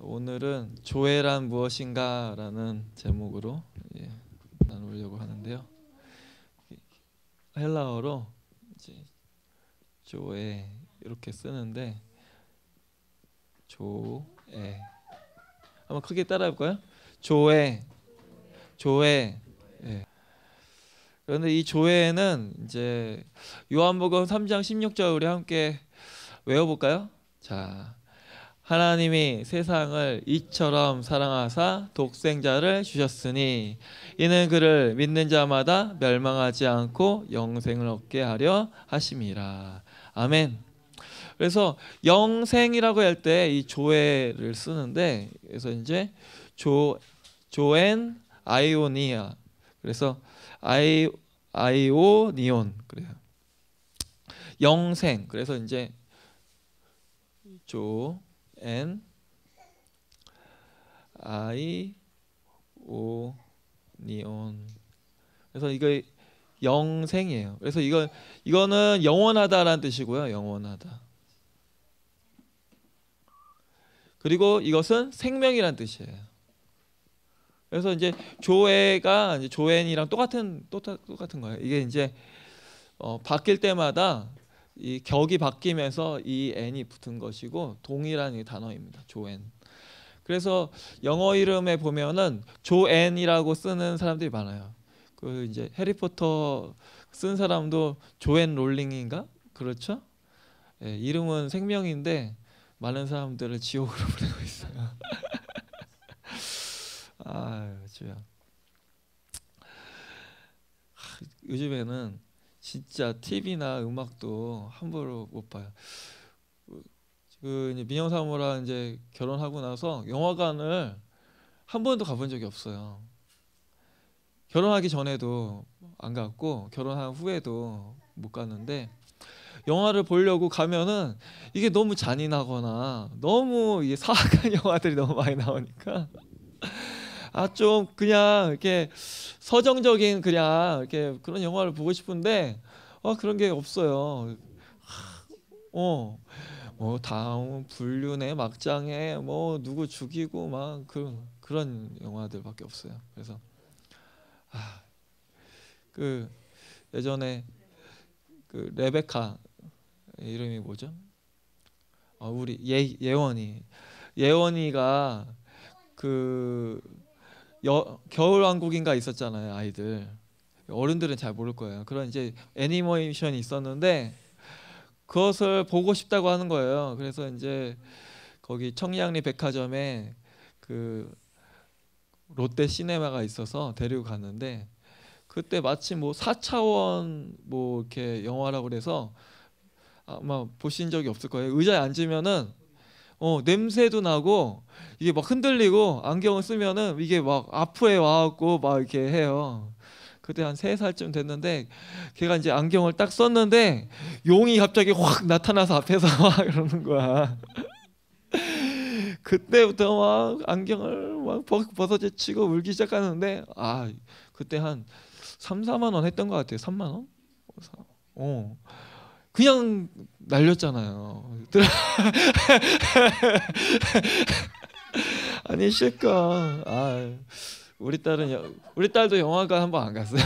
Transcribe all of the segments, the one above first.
오늘은 조회란 무엇인가라는 제목으로 예, 나누려고 하는데요. 헬라어로 조회 이렇게 쓰는데 조회 한번 크게 따라해볼까요? 조회 조회 예. 그런데 이 조회는 이제 요한복음 3장 16절 우리 함께 외워볼까요? 자 하나님이 세상을 이처럼 사랑하사 독생자를 주셨으니 이는 그를 믿는 자마다 멸망하지 않고 영생을 얻게 하려 하심이라. 아멘. 그래서 영생이라고 할 때 이 조에를 쓰는데 그래서 이제 조 조엔 아이오니아. 그래서 아이 아이오니온 그래요. 영생. 그래서 이제 조 N I O 니온. 그래서 이거 영생이에요. 그래서 이건 이거는 영원하다라는 뜻이고요. 영원하다. 그리고 이것은 생명이란 뜻이에요. 그래서 이제 조애가 이제 조엔이랑 똑같은 똑같은 거예요. 이게 이제 어, 바뀔 때마다 이 격이 바뀌면서 이 n이 붙은 것이고 동일한 단어입니다. 조엔. 그래서 영어 이름에 보면은 조엔이라고 쓰는 사람들이 많아요. 그 이제 해리포터 쓴 사람도 조엔 롤링인가? 그렇죠? 예, 이름은 생명인데 많은 사람들을 지옥으로 보내고 있어요. 아 요즘에는 진짜 TV나 음악도 함부로 못 봐요. 그 이제 민영사모랑 이제 결혼하고 나서 영화관을 한 번도 가본 적이 없어요. 결혼하기 전에도 안 갔고 결혼한 후에도 못 갔는데 영화를 보려고 가면은 이게 너무 잔인하거나 너무 사악한 영화들이 너무 많이 나오니까 아좀 그냥 이렇게 서정적인 그냥 이렇게 그런 영화를 보고 싶은데 어 그런 게 없어요. 어. 뭐 다음 불륜의 막장에 뭐 누구 죽이고 막 그런 그런 영화들밖에 없어요. 그래서 아, 그 예전에 그 레베카 이름이 뭐죠? 아, 우리 예 예원이 예원이가 그 여, 겨울왕국인가 있었잖아요 아이들 어른들은 잘 모를 거예요 그런 이제 애니메이션이 있었는데 그것을 보고 싶다고 하는 거예요 그래서 이제 거기 청량리 백화점에 그 롯데 시네마가 있어서 데리고 갔는데 그때 마침 뭐 4차원 뭐 이렇게 영화라고 그래서 아마 보신 적이 없을 거예요 의자에 앉으면은 어 냄새도 나고 이게 막 흔들리고 안경을 쓰면은 이게 막아프에 와갖고 막 이렇게 해요. 그때 한 세 살쯤 됐는데 걔가 이제 안경을 딱 썼는데 용이 갑자기 확 나타나서 앞에서 막 그러는 거야. 그때부터 막 안경을 막 벗어 제치고 울기 시작하는데 아 그때 한 3, 4만 원 했던 것 같아요. 3만 원? 어. 그냥 날렸잖아요. 아니 실까. 아 우리 딸은 여, 우리 딸도 영화관 한번안 갔어요.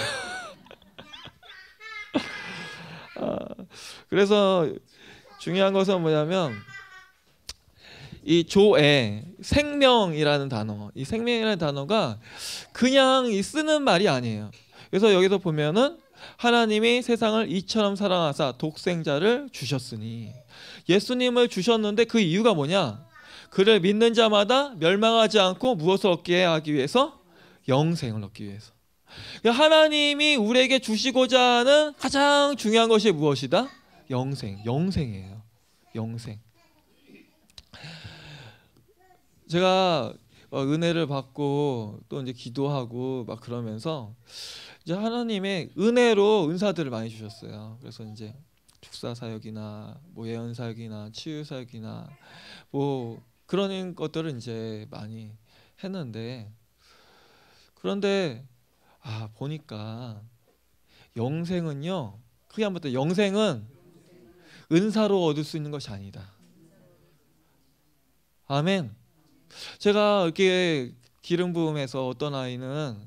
아, 그래서 중요한 것은 뭐냐면 이 조에 생명이라는 단어, 이 생명이라는 단어가 그냥 쓰는 말이 아니에요. 그래서 여기서 보면은 하나님이 세상을 이처럼 사랑하사 독생자를 주셨으니 예수님을 주셨는데 그 이유가 뭐냐? 그를 믿는 자마다 멸망하지 않고 무엇을 얻게 하기 위해서 영생을 얻기 위해서. 그러니까 하나님이 우리에게 주시고자 하는 가장 중요한 것이 무엇이다? 영생, 영생이에요. 영생. 제가 어, 은혜를 받고 또 이제 기도하고 막 그러면서 이제 하나님의 은혜로 은사들을 많이 주셨어요. 그래서 이제 축사 사역이나 뭐 예언 사역이나 치유 사역이나 뭐 그런 것들을 이제 많이 했는데 그런데 아 보니까 영생은요 크게 한 번 더 영생은 은사로 얻을 수 있는 것이 아니다. 아멘. 제가 이렇게 기름 부음에서 어떤 아이는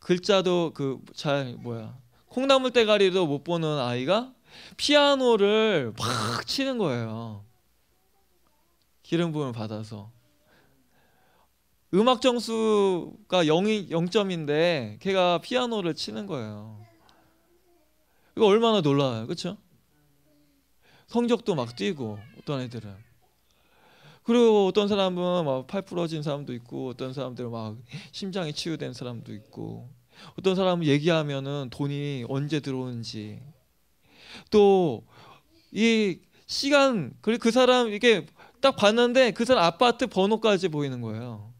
글자도 그 잘 뭐야 콩나물 대가리도 못 보는 아이가 피아노를 막 치는 거예요. 기름 부음 받아서 음악 점수가 0이 0점인데 걔가 피아노를 치는 거예요. 이거 얼마나 놀라요, 그렇죠? 성적도 막 뛰고 어떤 애들은 그리고 어떤 사람은 막 팔 부러진 사람도 있고 어떤 사람들은 막 심장이 치유된 사람도 있고 어떤 사람은 얘기하면은 돈이 언제 들어오는지 또 이 시간 그리고 그 사람 이게 딱 봤는데 그 사람 아파트 번호까지 보이는 거예요.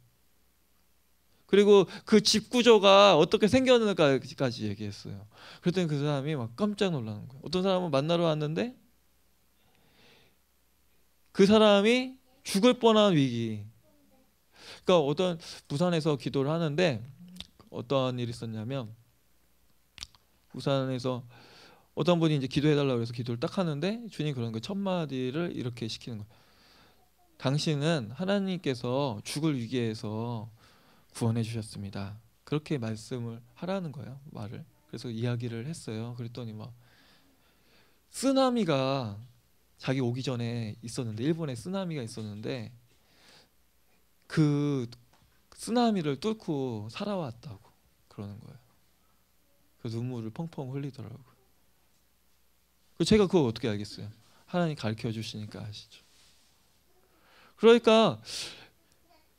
그리고 그 집 구조가 어떻게 생겼는가까지 얘기했어요. 그랬더니 그 사람이 막 깜짝 놀라는 거예요. 어떤 사람은 만나러 왔는데 그 사람이 죽을 뻔한 위기. 그러니까 어떤 부산에서 기도를 하는데 어떠한 일이 있었냐면 부산에서 어떤 분이 이제 기도해달라고 해서 기도를 딱 하는데 주님 그런 거첫 그 마디를 이렇게 시키는 거예요. 당신은 하나님께서 죽을 위기에서 구원해 주셨습니다. 그렇게 말씀을 하라는 거예요 말을. 그래서 이야기를 했어요. 그랬더니 막 쓰나미가 자기 오기 전에 있었는데 일본에 쓰나미가 있었는데 그 쓰나미를 뚫고 살아왔다고 그러는 거예요. 그 눈물을 펑펑 흘리더라고요. 그 제가 그걸 어떻게 알겠어요? 하나님 가르쳐 주시니까 아시죠. 그러니까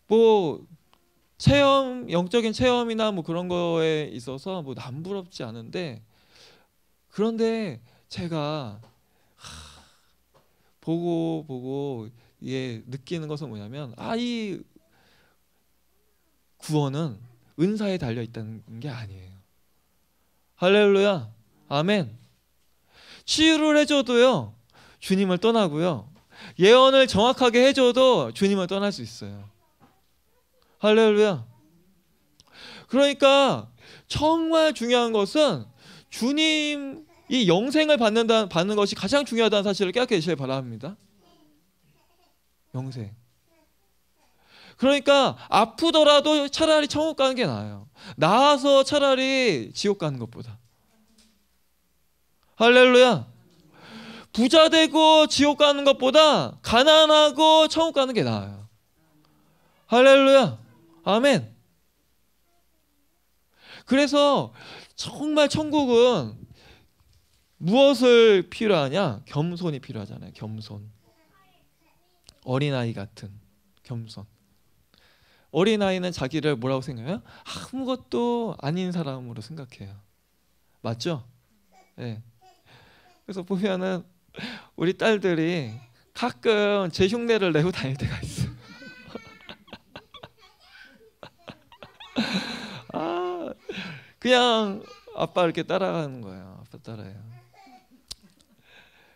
뭐 체험 영적인 체험이나 뭐 그런 거에 있어서 뭐 남부럽지 않은데 그런데 제가 하, 보고 보고 이 느끼는 것은 뭐냐면 아이 구원은 은사에 달려 있다는 게 아니에요. 할렐루야. 아멘. 치유를 해줘도요. 주님을 떠나고요. 예언을 정확하게 해줘도 주님을 떠날 수 있어요. 할렐루야. 그러니까 정말 중요한 것은 주님 이 영생을 받는다 받는 것이 가장 중요하다는 사실을 깨닫게 되시길 바랍니다. 영생. 그러니까 아프더라도 차라리 천국 가는 게 나아요. 나아서 차라리 지옥 가는 것보다. 할렐루야. 부자 되고 지옥 가는 것보다 가난하고 천국 가는 게 나아요. 할렐루야. 아멘. 그래서 정말 천국은 무엇을 필요하냐? 겸손이 필요하잖아요. 겸손. 어린아이 같은 겸손. 어린아이는 자기를 뭐라고 생각해요? 아무것도 아닌 사람으로 생각해요. 맞죠? 예. 네. 그래서 보면은 우리 딸들이 가끔 제 흉내를 내고 다닐 때가 있어. 아, 그냥 아빠 이렇게 따라가는 거예요. 아빠 따라요.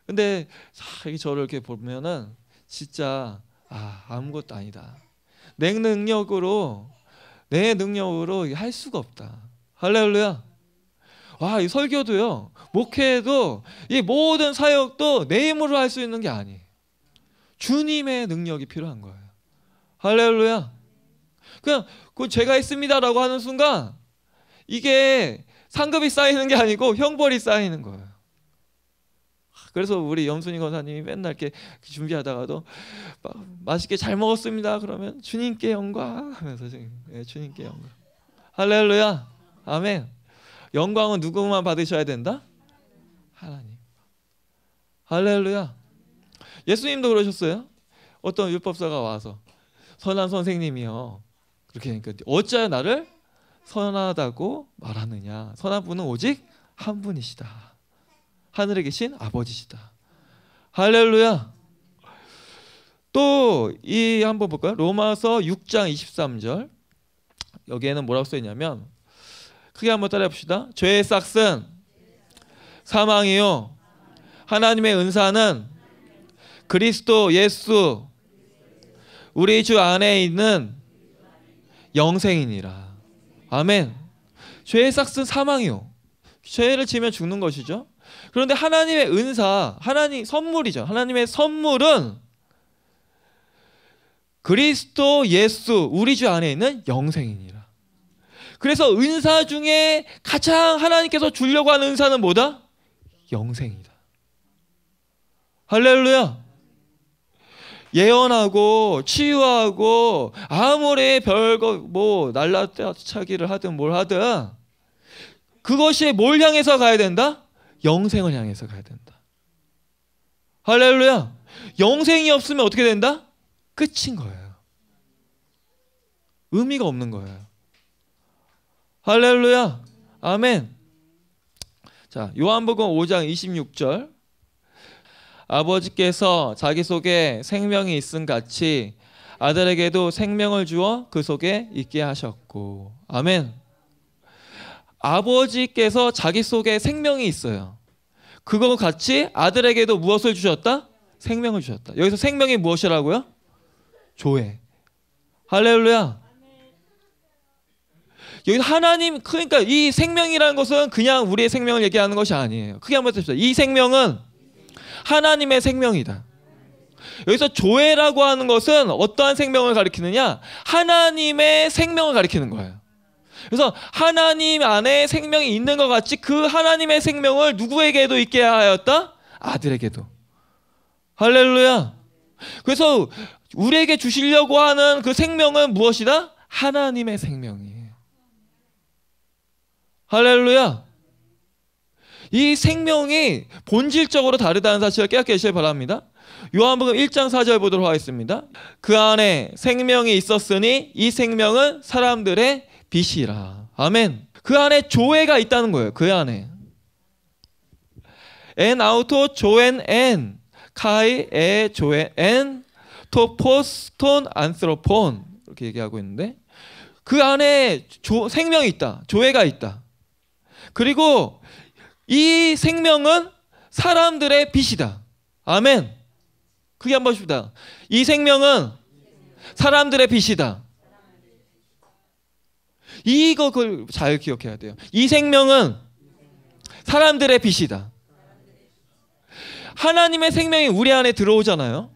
근데 자, 저를 이렇게 보면은 진짜 아, 아무것도 아니다. 내 능력으로 내 능력으로 할 수가 없다. 할렐루야. 와, 이 설교도요. 목회도 이 모든 사역도 내 힘으로 할 수 있는 게 아니에요. 주님의 능력이 필요한 거예요. 할렐루야. 그냥 그 제가 있습니다라고 하는 순간 이게 상급이 쌓이는 게 아니고 형벌이 쌓이는 거예요. 그래서 우리 염순이 권사님이 맨날 이렇게 준비하다가도 맛있게 잘 먹었습니다. 그러면 주님께 영광 하면서 예, 주님께 영광. 할렐루야. 아멘. 영광은 누구만 받으셔야 된다? 하나님. 할렐루야. 예수님도 그러셨어요. 어떤 율법사가 와서 선한 선생님이요. 그렇게 하니까 어찌하여 나를 선하다고 말하느냐. 선한 분은 오직 한 분이시다. 하늘에 계신 아버지시다. 할렐루야. 또 이 한번 볼까요? 로마서 6장 23절. 여기에는 뭐라고 써 있냐면 크게 한번 따라해 봅시다. 죄의 싹은 사망이요. 하나님의 은사는 그리스도 예수 우리 주 안에 있는 영생이니라. 아멘. 죄의 싹은 사망이요. 죄를 지면 죽는 것이죠. 그런데 하나님의 은사, 하나님 선물이죠. 하나님의 선물은 그리스도 예수 우리 주 안에 있는 영생이니라. 그래서 은사 중에 가장 하나님께서 주려고 하는 은사는 뭐다? 영생이다. 할렐루야. 예언하고 치유하고 아무리 별거 뭐 날라차기를 하든 뭘 하든 그것이 뭘 향해서 가야 된다? 영생을 향해서 가야 된다. 할렐루야. 영생이 없으면 어떻게 된다? 끝인 거예요. 의미가 없는 거예요. 할렐루야. 아멘. 자, 요한복음 5장 26절. 아버지께서 자기 속에 생명이 있음 같이 아들에게도 생명을 주어 그 속에 있게 하셨고. 아멘. 아버지께서 자기 속에 생명이 있어요. 그거 같이 아들에게도 무엇을 주셨다? 생명을 주셨다. 여기서 생명이 무엇이라고요? 조회. 할렐루야. 여기 하나님 그러니까 이 생명이라는 것은 그냥 우리의 생명을 얘기하는 것이 아니에요. 크게 한번 씁시다. 이 생명은 하나님의 생명이다. 여기서 조회라고 하는 것은 어떠한 생명을 가리키느냐? 하나님의 생명을 가리키는 거예요. 그래서 하나님 안에 생명이 있는 것 같이 그 하나님의 생명을 누구에게도 있게 하였다? 아들에게도. 할렐루야. 그래서 우리에게 주시려고 하는 그 생명은 무엇이다? 하나님의 생명이에요. 할렐루야. 이 생명이 본질적으로 다르다는 사실을 깨닫게 되시길 바랍니다. 요한복음 1장 4절 보도록 하겠습니다. 그 안에 생명이 있었으니 이 생명은 사람들의 빛이라. 아멘. 그 안에 조회가 있다는 거예요. 그 안에. en auto joen en kai e joen e 이렇게 얘기하고 있는데 그 안에 조, 생명이 있다. 조회가 있다. 그리고 이 생명은 사람들의 빛이다. 아멘. 그게 한번 봅시다. 이 생명은 사람들의 빛이다. 이것을잘 기억해야 돼요. 이 생명은 사람들의 빛이다. 하나님의 생명이 우리 안에 들어오잖아요.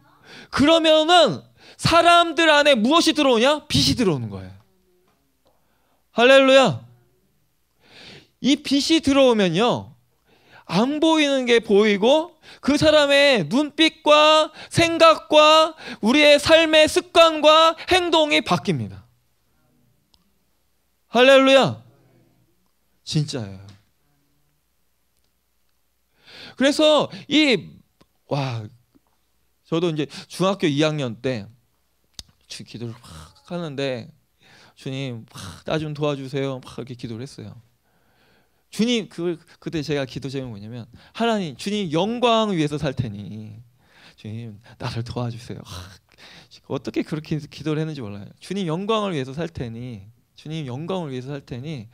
그러면은 사람들 안에 무엇이 들어오냐? 빛이 들어오는 거예요. 할렐루야. 이 빛이 들어오면요. 안 보이는 게 보이고 그 사람의 눈빛과 생각과 우리의 삶의 습관과 행동이 바뀝니다. 할렐루야. 진짜예요. 그래서 이 와 저도 이제 중학교 2학년 때주 기도를 막 하는데 주님 나좀 도와주세요 막 이렇게 기도를 했어요. 주님 그 그때 제가 기도 제목이 뭐냐면 하나님 주님 영광 위해서 살 테니 주님 나를 도와주세요. 하, 어떻게 그렇게 기도를 했는지 몰라요. 주님 영광을 위해서 살 테니 주님 영광을 위해서 살 테니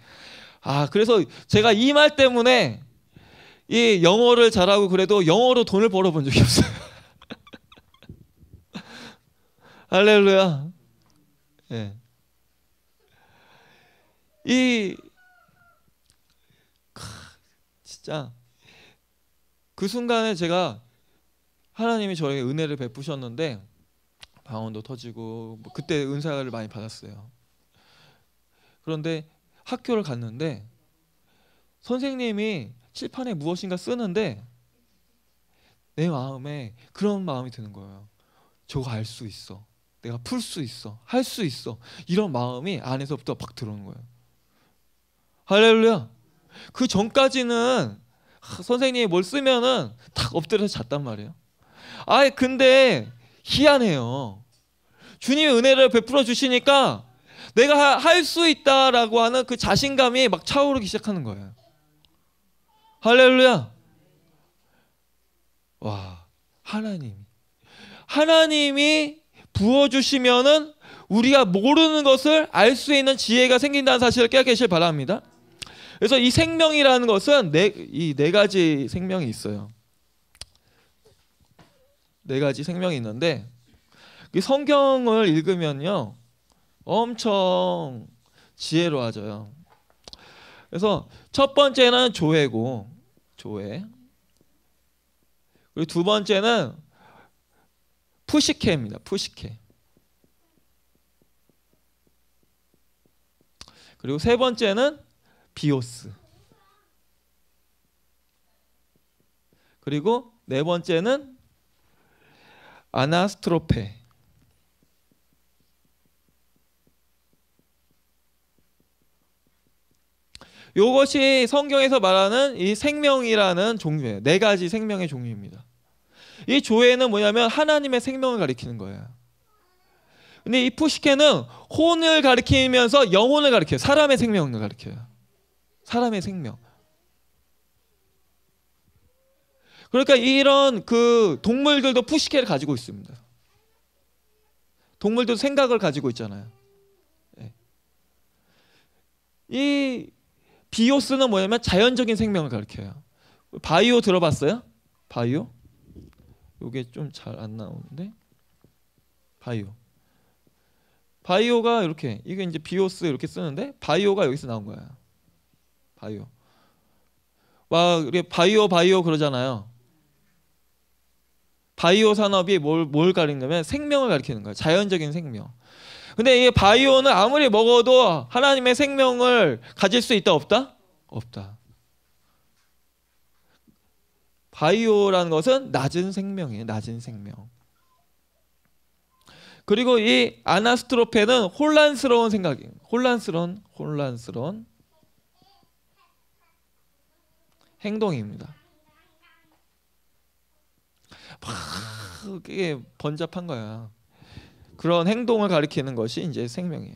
아 그래서 제가 이 말 때문에 이 영어를 잘하고 그래도 영어로 돈을 벌어본 적이 없어요. 할렐루야. 예. 이 진짜 그 순간에 제가 하나님이 저에게 은혜를 베푸셨는데 방언도 터지고 뭐 그때 은사를 많이 받았어요. 그런데 학교를 갔는데 선생님이 칠판에 무엇인가 쓰는데 내 마음에 그런 마음이 드는 거예요. 저거 알 수 있어. 내가 풀 수 있어. 할 수 있어. 이런 마음이 안에서부터 팍 들어오는 거예요. 할렐루야. 그 전까지는 선생님이 뭘 쓰면은 탁 엎드려서 잤단 말이에요. 아 근데 희한해요. 주님의 은혜를 베풀어 주시니까 내가 할 수 있다라고 하는 그 자신감이 막 차오르기 시작하는 거예요. 할렐루야. 와, 하나님. 하나님이 부어 주시면은 우리가 모르는 것을 알 수 있는 지혜가 생긴다는 사실을 깨닫기를 바랍니다. 그래서 이 생명이라는 것은 네, 이네 가지 생명이 있어요. 네 가지 생명이 있는데 그 성경을 읽으면요. 엄청 지혜로워져요. 그래서 첫 번째는 조회고 조회. 그리고 두 번째는 푸시케입니다. 푸시케. 그리고 세 번째는 비오스. 그리고 네 번째는 아나스트로페. 이것이 성경에서 말하는 이 생명이라는 종류예요. 네 가지 생명의 종류입니다. 이 조회는 뭐냐면 하나님의 생명을 가리키는 거예요. 근데 이 푸시케는 혼을 가리키면서 영혼을 가리켜요. 사람의 생명을 가리켜요. 사람의 생명. 그러니까 이런 그 동물들도 푸시케를 가지고 있습니다. 동물도 생각을 가지고 있잖아요. 예. 이 비오스는 뭐냐면 자연적인 생명을 가리켜요. 바이오 들어봤어요? 바이오? 이게 좀 잘 안 나오는데 바이오. 바이오가 이렇게 이게 이제 비오스 이렇게 쓰는데 바이오가 여기서 나온 거야. 바이오. 와 이게 바이오 바이오 그러잖아요. 바이오 산업이 뭘뭘 가리냐면 생명을 가리키는 거예요. 자연적인 생명. 근데 이 바이오는 아무리 먹어도 하나님의 생명을 가질 수 있다 없다? 없다. 바이오라는 것은 낮은 생명이에요. 낮은 생명. 그리고 이 아나스트로페는 혼란스러운 생각이에요. 혼란스러운 혼란스러운 행동입니다. 막 이게 번잡한 거야. 그런 행동을 가리키는 것이 이제 생명이에요.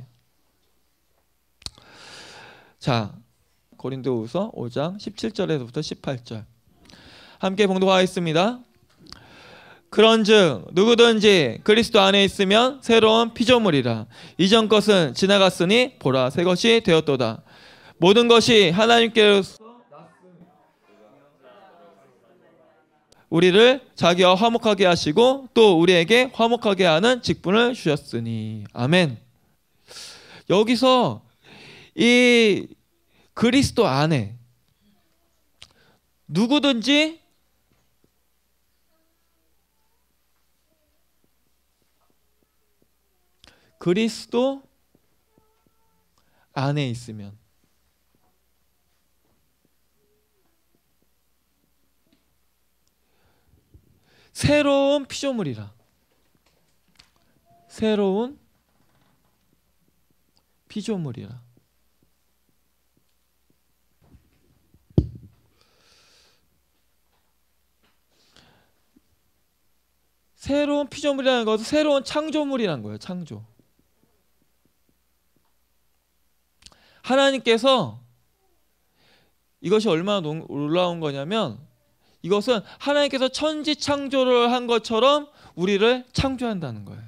자, 고린도후서 5장 17절에서부터 18절. 함께 봉독하겠습니다. 그런즉 누구든지 그리스도 안에 있으면 새로운 피조물이라 이전 것은 지나갔으니 보라 새 것이 되었도다. 모든 것이 하나님께로 우리를 자기와 화목하게 하시고 또 우리에게 화목하게 하는 직분을 주셨으니 아멘. 여기서 이 그리스도 안에 누구든지 그리스도 안에 있으면 새로운 피조물이라 새로운 피조물이라 새로운 피조물이라는 것은 새로운 창조물이라는 거예요. 창조. 하나님께서 이것이 얼마나 놀라운 거냐면 이것은 하나님께서 천지 창조를 한 것처럼 우리를 창조한다는 거예요.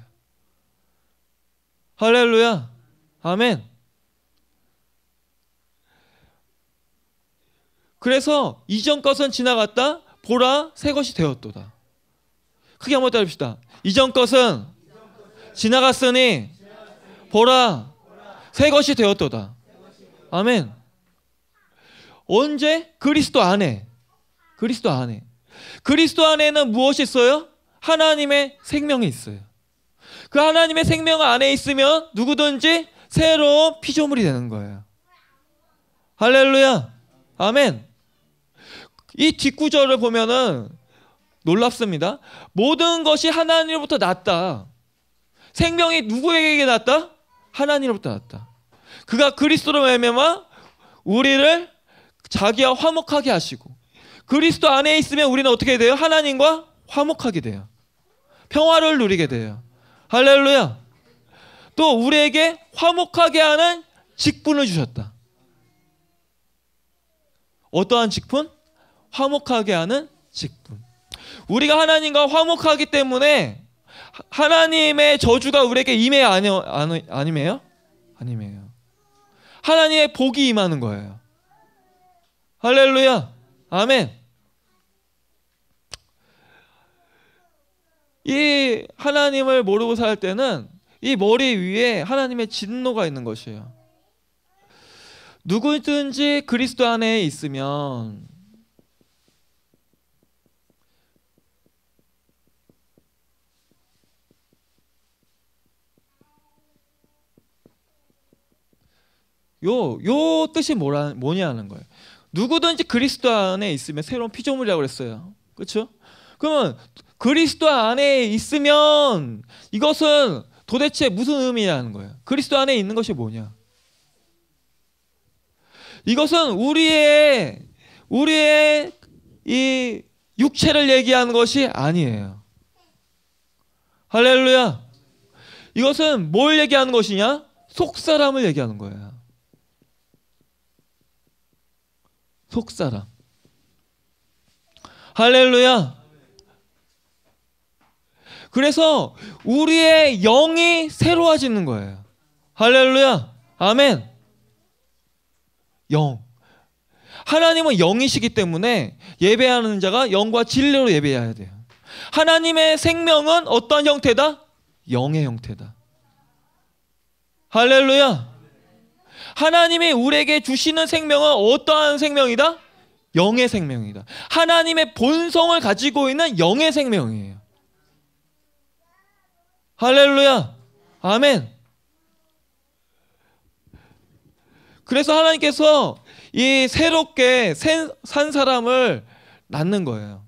할렐루야. 아멘. 그래서 이전 것은 지나갔다. 보라 새 것이 되었도다. 크게 한 번 따릅시다. 이전 것은 지나갔으니 보라 새 것이 되었도다. 아멘. 언제 그리스도 안에 그리스도 안에. 그리스도 안에는 무엇이 있어요? 하나님의 생명이 있어요. 그 하나님의 생명 안에 있으면 누구든지 새로운 피조물이 되는 거예요. 할렐루야. 아멘. 이 뒷구절을 보면은 놀랍습니다. 모든 것이 하나님으로부터 났다. 생명이 누구에게 났다? 하나님으로부터 났다. 그가 그리스도로 말미암아 우리를 자기와 화목하게 하시고 그리스도 안에 있으면 우리는 어떻게 돼요? 하나님과 화목하게 돼요. 평화를 누리게 돼요. 할렐루야. 또 우리에게 화목하게 하는 직분을 주셨다. 어떠한 직분? 화목하게 하는 직분. 우리가 하나님과 화목하기 때문에 하나님의 저주가 우리에게 임해요? 아니, 아니에요? 아니에요. 하나님의 복이 임하는 거예요. 할렐루야. 아멘. 이 하나님을 모르고 살 때는 이 머리 위에 하나님의 진노가 있는 것이에요. 누구든지 그리스도 안에 있으면 요, 요 뜻이 뭐라, 뭐냐는 거예요. 누구든지 그리스도 안에 있으면 새로운 피조물이라고 그랬어요. 그렇죠? 그러면 그리스도 안에 있으면 이것은 도대체 무슨 의미냐는 거예요. 그리스도 안에 있는 것이 뭐냐? 이것은 우리의 우리의 이 육체를 얘기하는 것이 아니에요. 할렐루야. 이것은 뭘 얘기하는 것이냐? 속 사람을 얘기하는 거예요. 속사람. 할렐루야. 그래서 우리의 영이 새로워지는 거예요. 할렐루야. 아멘. 영. 하나님은 영이시기 때문에 예배하는 자가 영과 진리로 예배해야 돼요. 하나님의 생명은 어떤 형태다? 영의 형태다. 할렐루야. 하나님이 우리에게 주시는 생명은 어떠한 생명이다? 영의 생명이다. 하나님의 본성을 가지고 있는 영의 생명이에요. 할렐루야. 아멘. 그래서 하나님께서 이 새롭게 산 사람을 낳는 거예요.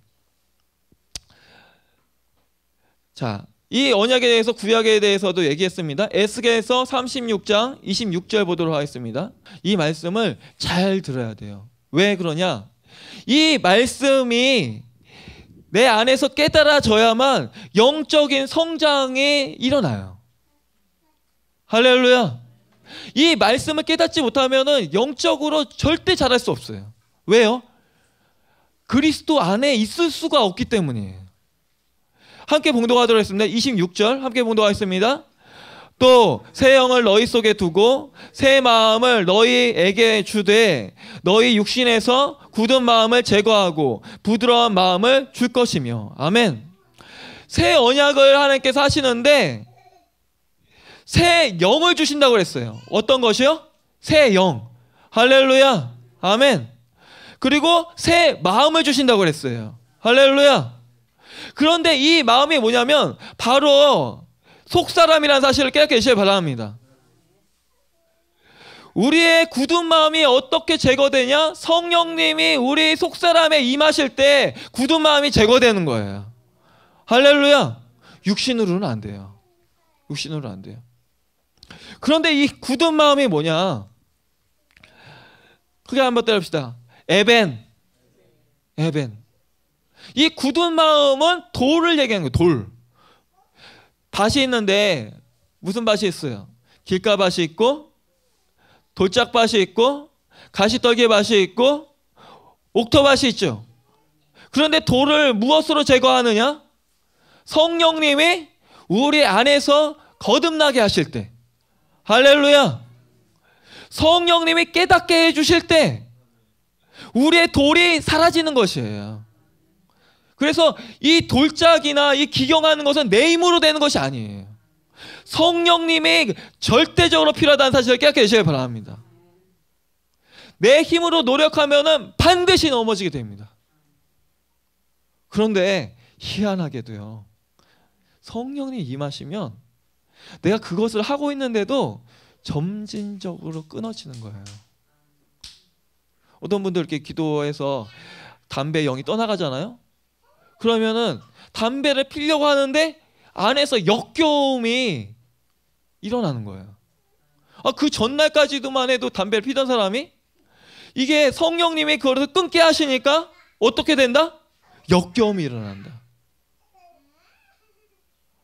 자, 이 언약에 대해서 구약에 대해서도 얘기했습니다. 에스겔서 36장 26절 보도록 하겠습니다. 이 말씀을 잘 들어야 돼요. 왜 그러냐? 이 말씀이 내 안에서 깨달아져야만 영적인 성장이 일어나요. 할렐루야. 이 말씀을 깨닫지 못하면 영적으로 절대 자랄 수 없어요. 왜요? 그리스도 안에 있을 수가 없기 때문이에요. 함께 봉독하도록 했습니다. 26절 함께 봉독하겠습니다. 또 새 영을 너희 속에 두고 새 마음을 너희에게 주되 너희 육신에서 굳은 마음을 제거하고 부드러운 마음을 줄 것이며 아멘. 새 언약을 하나님께서 하시는데 새 영을 주신다고 그랬어요. 어떤 것이요? 새 영. 할렐루야. 아멘. 그리고 새 마음을 주신다고 그랬어요. 할렐루야. 그런데 이 마음이 뭐냐면 바로 속사람이라는 사실을 깨닫게 되시길 바랍니다. 우리의 굳은 마음이 어떻게 제거되냐? 성령님이 우리 속사람에 임하실 때 굳은 마음이 제거되는 거예요. 할렐루야. 육신으로는 안 돼요. 육신으로는 안 돼요. 그런데 이 굳은 마음이 뭐냐? 그게 한번 때립시다. 에벤. 에벤. 이 굳은 마음은 돌을 얘기하는 거예요. 돌. 밭이 있는데 무슨 밭이 있어요? 길가밭이 있고 돌짝밭이 있고 가시떨기밭이 있고 옥토밭이 있죠. 그런데 돌을 무엇으로 제거하느냐? 성령님이 우리 안에서 거듭나게 하실 때 할렐루야 성령님이 깨닫게 해주실 때 우리의 돌이 사라지는 것이에요 그래서 이 돌짝이나 이 기경하는 것은 내 힘으로 되는 것이 아니에요. 성령님이 절대적으로 필요하다는 사실을 깨닫게 되셔야 바랍니다. 내 힘으로 노력하면은 반드시 넘어지게 됩니다. 그런데 희한하게도요. 성령이 임하시면 내가 그것을 하고 있는데도 점진적으로 끊어지는 거예요. 어떤 분들 이렇게 기도해서 담배 영이 떠나가잖아요. 그러면은 담배를 피려고 하는데 안에서 역겨움이 일어나는 거예요. 아, 그 전날까지도만 해도 담배를 피던 사람이 이게 성령님이 그거 끊게 하시니까 어떻게 된다? 역겨움이 일어난다.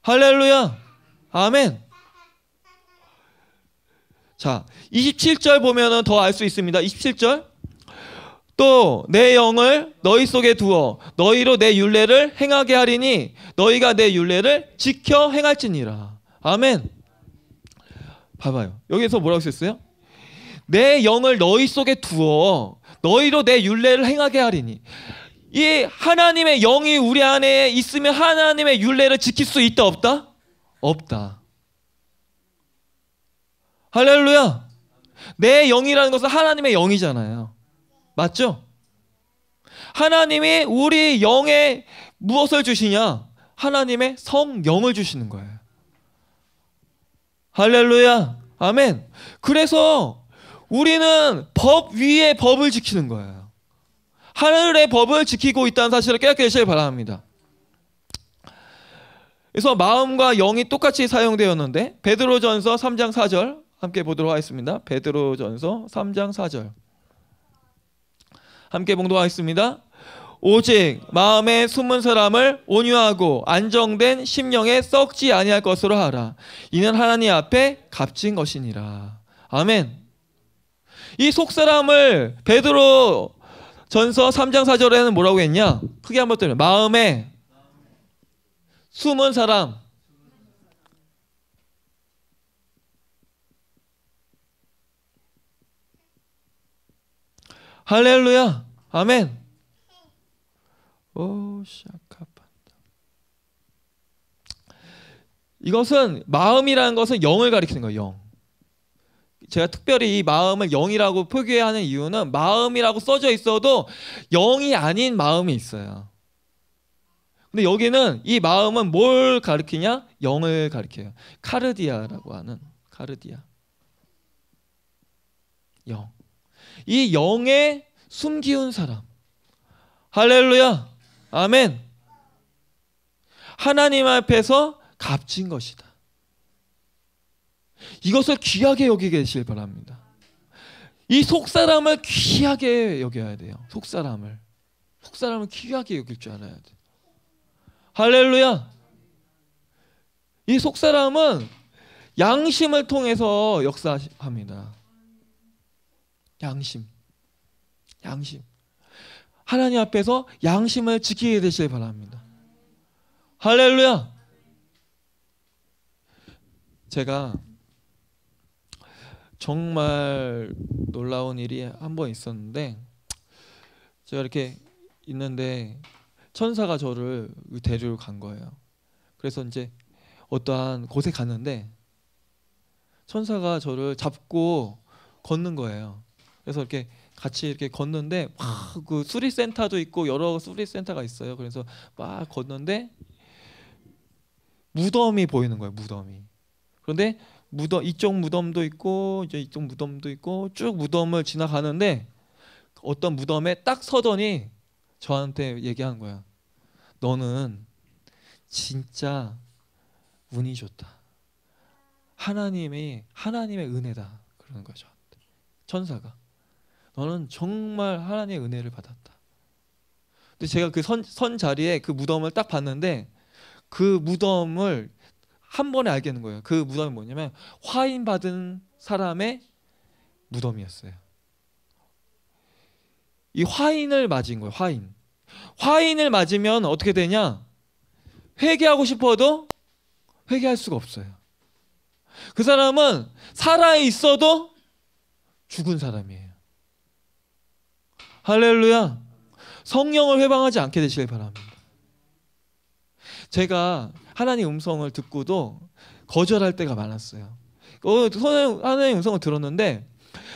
할렐루야. 아멘. 자, 27절 보면은 더 알 수 있습니다. 27절. 또내 영을 너희 속에 두어 너희로 내 율례를 행하게 하리니 너희가 내 율례를 지켜 행할지니라. 아멘. 봐봐요. 여기서 뭐라고 쓰였어요? 내 영을 너희 속에 두어 너희로 내 율례를 행하게 하리니 이 하나님의 영이 우리 안에 있으면 하나님의 율례를 지킬 수 있다 없다? 없다. 할렐루야. 내 영이라는 것은 하나님의 영이잖아요. 맞죠? 하나님이 우리 영에 무엇을 주시냐? 하나님의 성령을 주시는 거예요. 할렐루야. 아멘. 그래서 우리는 법 위에 법을 지키는 거예요. 하늘의 법을 지키고 있다는 사실을 깨닫게 되시길 바랍니다. 그래서 마음과 영이 똑같이 사용되었는데 베드로전서 3장 4절 함께 보도록 하겠습니다. 베드로전서 3장 4절. 함께 봉독하겠습니다. 오직 마음에 숨은 사람을 온유하고 안정된 심령에 썩지 아니할 것으로 하라. 이는 하나님 앞에 값진 것이니라. 아멘. 이 속사람을 베드로 전서 3장 4절에는 뭐라고 했냐? 크게 한번 들면 마음에 숨은 사람 할렐루야. 아멘. 오 샤카판다. 이것은 마음이라는 것은 영을 가리키는 거예요. 영. 제가 특별히 이 마음을 영이라고 표기하는 이유는 마음이라고 써져 있어도 영이 아닌 마음이 있어요. 근데 여기는 이 마음은 뭘 가리키냐? 영을 가리켜요. 카르디아라고 하는 카르디아. 영. 이 영에 숨기운 사람. 할렐루야. 아멘. 하나님 앞에서 값진 것이다. 이것을 귀하게 여기 계실 바랍니다. 이 속사람을 귀하게 여겨야 돼요. 속사람을. 속사람을 귀하게 여길 줄 알아야 돼. 할렐루야. 이 속사람은 양심을 통해서 역사합니다. 양심. 양심. 하나님 앞에서 양심을 지키게 되시길 바랍니다. 할렐루야! 제가 정말 놀라운 일이 한 번 있었는데 제가 이렇게 있는데 천사가 저를 데리러 간 거예요. 그래서 이제 어떠한 곳에 갔는데 천사가 저를 잡고 걷는 거예요. 그래서 이렇게 같이 이렇게 걷는데 막 그 수리 센터도 있고 여러 수리 센터가 있어요. 그래서 막 걷는데 무덤이 보이는 거예요. 무덤이. 그런데 무덤 이쪽 무덤도 있고 이제 이쪽 무덤도 있고 쭉 무덤을 지나가는데 어떤 무덤에 딱 서더니 저한테 얘기한 거야. 너는 진짜 운이 좋다. 하나님이 하나님의 은혜다. 그러는 거죠. 천사가. 너는 정말 하나님의 은혜를 받았다. 근데 제가 그선선 자리에 그 무덤을 딱 봤는데 그 무덤을 한 번에 알게 되는 거예요. 그 무덤이 뭐냐면 화인 받은 사람의 무덤이었어요. 이 화인을 맞은 거예요. 화인. 화인을 맞으면 어떻게 되냐? 회개하고 싶어도 회개할 수가 없어요. 그 사람은 살아 있어도 죽은 사람이에요. 할렐루야. 성령을 회방하지 않게 되시길 바랍니다. 제가 하나님 음성을 듣고도 거절할 때가 많았어요. 어, 하나님 음성을 들었는데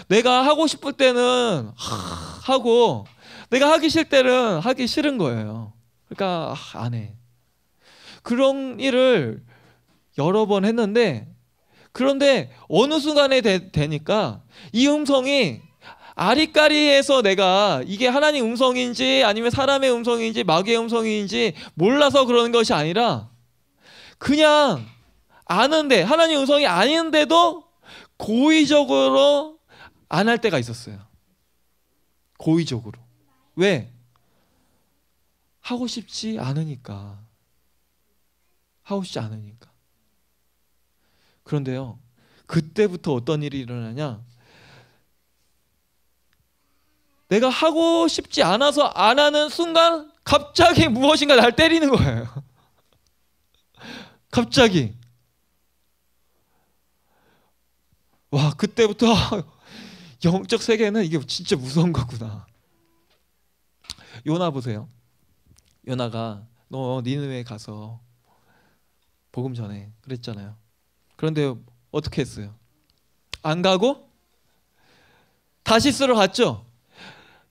내가 하고 싶을 때는 하고 내가 하기 싫을 때는 하기 싫은 거예요. 그러니까 안 해. 그런 일을 여러 번 했는데 그런데 어느 순간에 되, 되니까 이 음성이 아리까리해서 내가 이게 하나님 음성인지 아니면 사람의 음성인지 마귀의 음성인지 몰라서 그러는 것이 아니라 그냥 아는데 하나님 음성이 아닌데도 고의적으로 안 할 때가 있었어요. 고의적으로. 왜? 하고 싶지 않으니까. 하고 싶지 않으니까. 그런데요. 그때부터 어떤 일이 일어나냐? 내가 하고 싶지 않아서 안 하는 순간 갑자기 무엇인가 날 때리는 거예요. 갑자기. 와, 그때부터 영적 세계는 이게 진짜 무서운 거구나. 요나 보세요. 요나가 너니느웨 가서 복음 전에 그랬잖아요. 그런데 어떻게 했어요? 안 가고 다시스로 갔죠.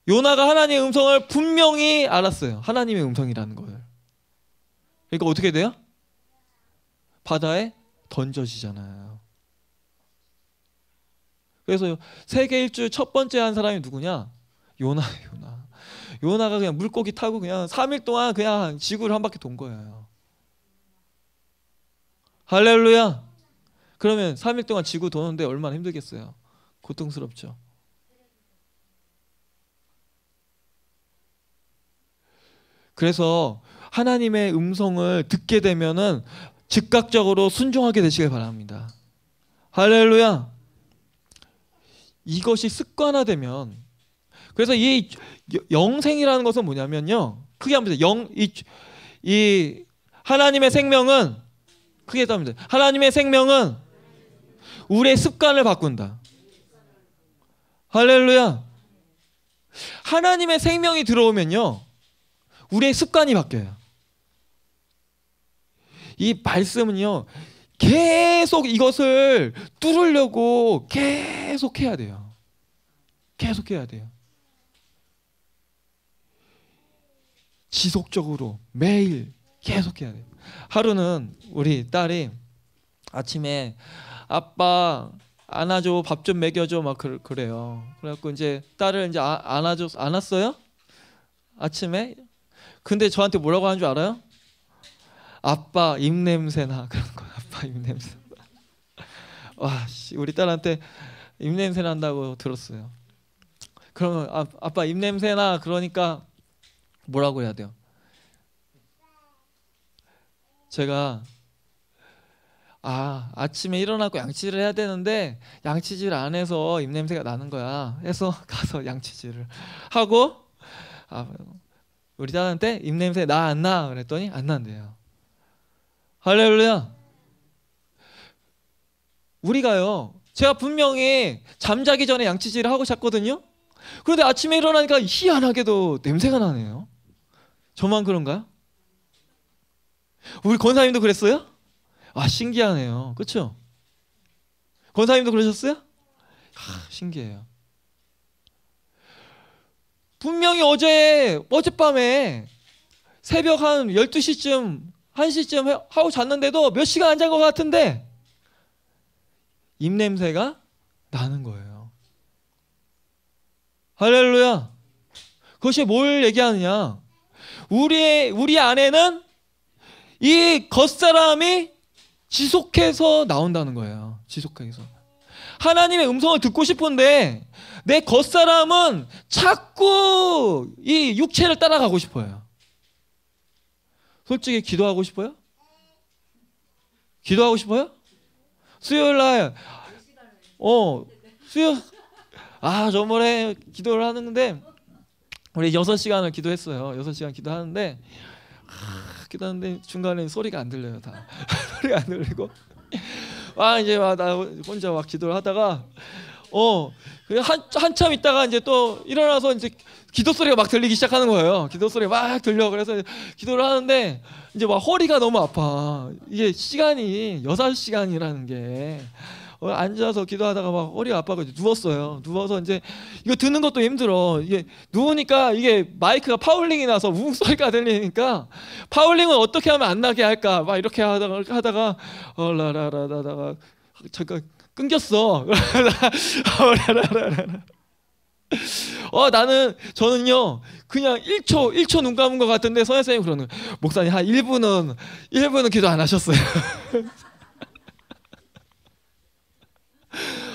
요나가 하나님의 음성을 분명히 알았어요. 하나님의 음성이라는 걸. 그러니까 어떻게 돼요? 바다에 던져지잖아요. 그래서 세계 일주 첫 번째 한 사람이 누구냐? 요나, 요나. 요나가 그냥 물고기 타고 그냥 3일 동안 그냥 지구를 한 바퀴 돈 거예요. 할렐루야. 그러면 3일 동안 지구 도는데 얼마나 힘들겠어요. 고통스럽죠. 그래서 하나님의 음성을 듣게 되면은 즉각적으로 순종하게 되시길 바랍니다. 할렐루야. 이것이 습관화되면 그래서 이 영생이라는 것은 뭐냐면요. 크게 하면 영이 이 하나님의 생명은 크게 따면 돼. 하나님의 생명은 우리의 습관을 바꾼다. 할렐루야. 하나님의 생명이 들어오면요. 우리의 습관이 바뀌어요. 이 말씀은요, 계속 이것을 뚫으려고 계속 해야 돼요. 계속 해야 돼요. 지속적으로 매일 계속 해야 돼요. 하루는 우리 딸이 아침에 아빠 안아줘 밥 좀 먹여줘 막 그, 그래요. 그래갖고 이제 딸을 이제 아, 안아줘 안았어요? 아침에 근데 저한테 뭐라고 하는 줄 알아요? 아빠 입냄새나 그런 거 아빠 입냄새 와 씨, 우리 딸한테 입냄새 난다고 들었어요 그러면 아, 아빠 입냄새나 그러니까 뭐라고 해야 돼요 제가 아 아침에 일어나고 양치질을 해야 되는데 양치질 안 해서 입냄새가 나는 거야 해서 가서 양치질을 하고 아 우리 딸한테 입냄새 나 안 나? 그랬더니 안 난대요. 할렐루야. 우리가요. 제가 분명히 잠자기 전에 양치질을 하고 잤거든요. 그런데 아침에 일어나니까 희한하게도 냄새가 나네요. 저만 그런가요? 우리 권사님도 그랬어요? 아 신기하네요. 그렇죠? 권사님도 그러셨어요? 아, 신기해요. 분명히 어제 어젯밤에 새벽 한 12시쯤 1시쯤 하고 잤는데도 몇 시간 안 잔 것 같은데 입냄새가 나는 거예요. 할렐루야. 그것이 뭘 얘기하느냐? 우리의 우리 안에는 이 겉사람이 지속해서 나온다는 거예요. 지속해서. 하나님의 음성을 듣고 싶은데 내 겉사람은 자꾸 이 육체를 따라가고 싶어요. 솔직히 기도하고 싶어요? 기도하고 싶어요? 수요일 날, 어, 수요, 아, 저번에 기도를 하는데, 우리 6시간을 기도했어요. 6시간 기도하는데, 아, 기도하는데 중간에 소리가 안 들려요, 다. 소리가 안 들리고. 아, 이제 막나 혼자 막 기도를 하다가, 어, 그래 한, 한참 있다가 이제 또 일어나서 이제 기도 소리가 막 들리기 시작하는 거예요. 기도 소리가 막 들려. 그래서 기도를 하는데 이제 막 허리가 너무 아파. 이게 시간이 여섯 시간이라는게 어, 앉아서 기도하다가 막 허리가 아파서 가 누웠어요. 누워서 이제 이거 듣는 것도 힘들어. 이게 누우니까 이게 마이크가 파울링이 나서 웅소리가 들리니까 파울링을 어떻게 하면 안 나게 할까? 막 이렇게 하다가 하다가 얼라라라다가 어, 잠깐 끊겼어. 어 나는 저는요 그냥 1초 1초 눈 감은 것 같은데 선생님 그러는 거예요. 목사님 한 1분은 1분은 기도 안 하셨어요.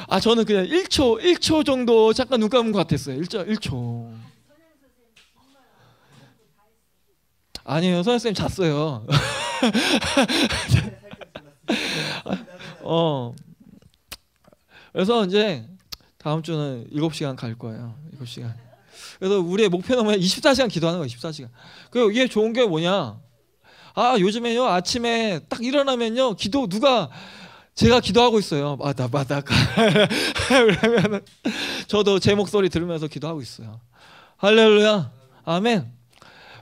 아 저는 그냥 1초 1초 정도 잠깐 눈 감은 것 같았어요. 1초 1초. 아니에요 선생님 잤어요. 어. 그래서 이제 다음 주는 7시간 갈 거예요. 7시간. 그래서 우리의 목표는 뭐냐? 24시간 기도하는 거야 24시간. 그리고 이게 좋은 게 뭐냐? 아, 요즘에요. 아침에 딱 일어나면요. 기도 누가 제가 기도하고 있어요. 바다바닥. 그러면 저도 제 목소리 들으면서 기도하고 있어요. 할렐루야. 아멘.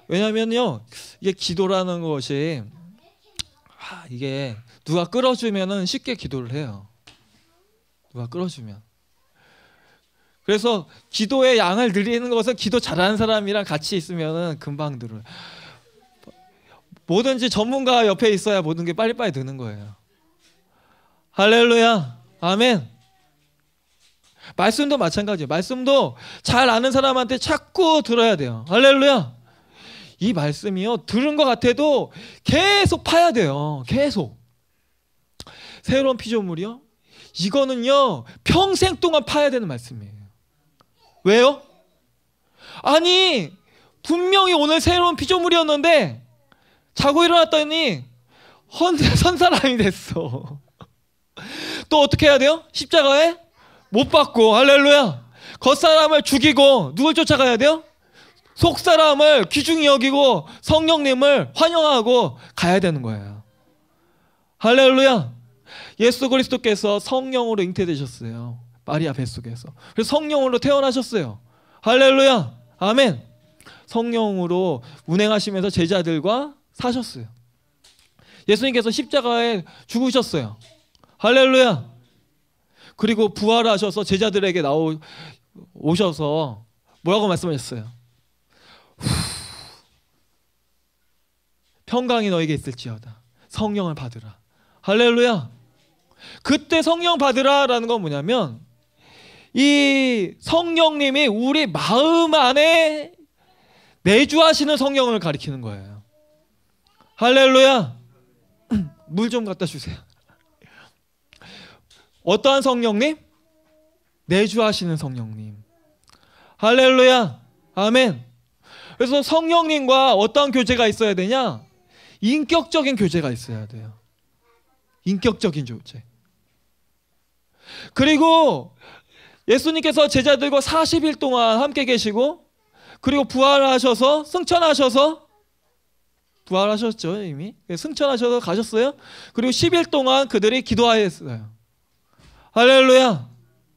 왜냐면요. 이게 기도라는 것이 아, 이게 누가 끌어주면은 쉽게 기도를 해요. 누가 끌어주면. 그래서 기도의 양을 늘리는 것은 기도 잘하는 사람이랑 같이 있으면 금방 늘어요. 뭐든지 전문가 옆에 있어야 모든 게 빨리빨리 드는 거예요. 할렐루야. 아멘. 말씀도 마찬가지예요. 말씀도 잘 아는 사람한테 자꾸 들어야 돼요. 할렐루야. 이 말씀이요. 들은 것 같아도 계속 파야 돼요. 계속. 새로운 피조물이요. 이거는요, 평생 동안 파야 되는 말씀이에요. 왜요? 아니, 분명히 오늘 새로운 피조물이었는데, 자고 일어났더니, 헌, 선사람이 됐어. 또 어떻게 해야 돼요? 십자가에? 못 받고, 할렐루야. 겉사람을 죽이고, 누굴 쫓아가야 돼요? 속사람을 귀중히 여기고, 성령님을 환영하고 가야 되는 거예요. 할렐루야. 예수 그리스도께서 성령으로 잉태되셨어요. 마리아 뱃속에서. 그래서 성령으로 태어나셨어요. 할렐루야. 아멘. 성령으로 운행하시면서 제자들과 사셨어요. 예수님께서 십자가에 죽으셨어요. 할렐루야. 그리고 부활하셔서 제자들에게 나오 오셔서 뭐라고 말씀하셨어요? 평강이 너에게 있을지어다. 성령을 받으라. 할렐루야. 그때 성령 받으라라는 건 뭐냐면 이 성령님이 우리 마음 안에 내주하시는 성령을 가리키는 거예요. 할렐루야. 물 좀 갖다 주세요. 어떠한 성령님? 내주하시는 성령님. 할렐루야. 아멘. 그래서 성령님과 어떤 교제가 있어야 되냐? 인격적인 교제가 있어야 돼요. 인격적인 교제. 그리고 예수님께서 제자들과 40일 동안 함께 계시고 그리고 부활하셔서 승천하셔서 부활하셨죠 이미 승천하셔서 가셨어요 그리고 10일 동안 그들이 기도하였어요 할렐루야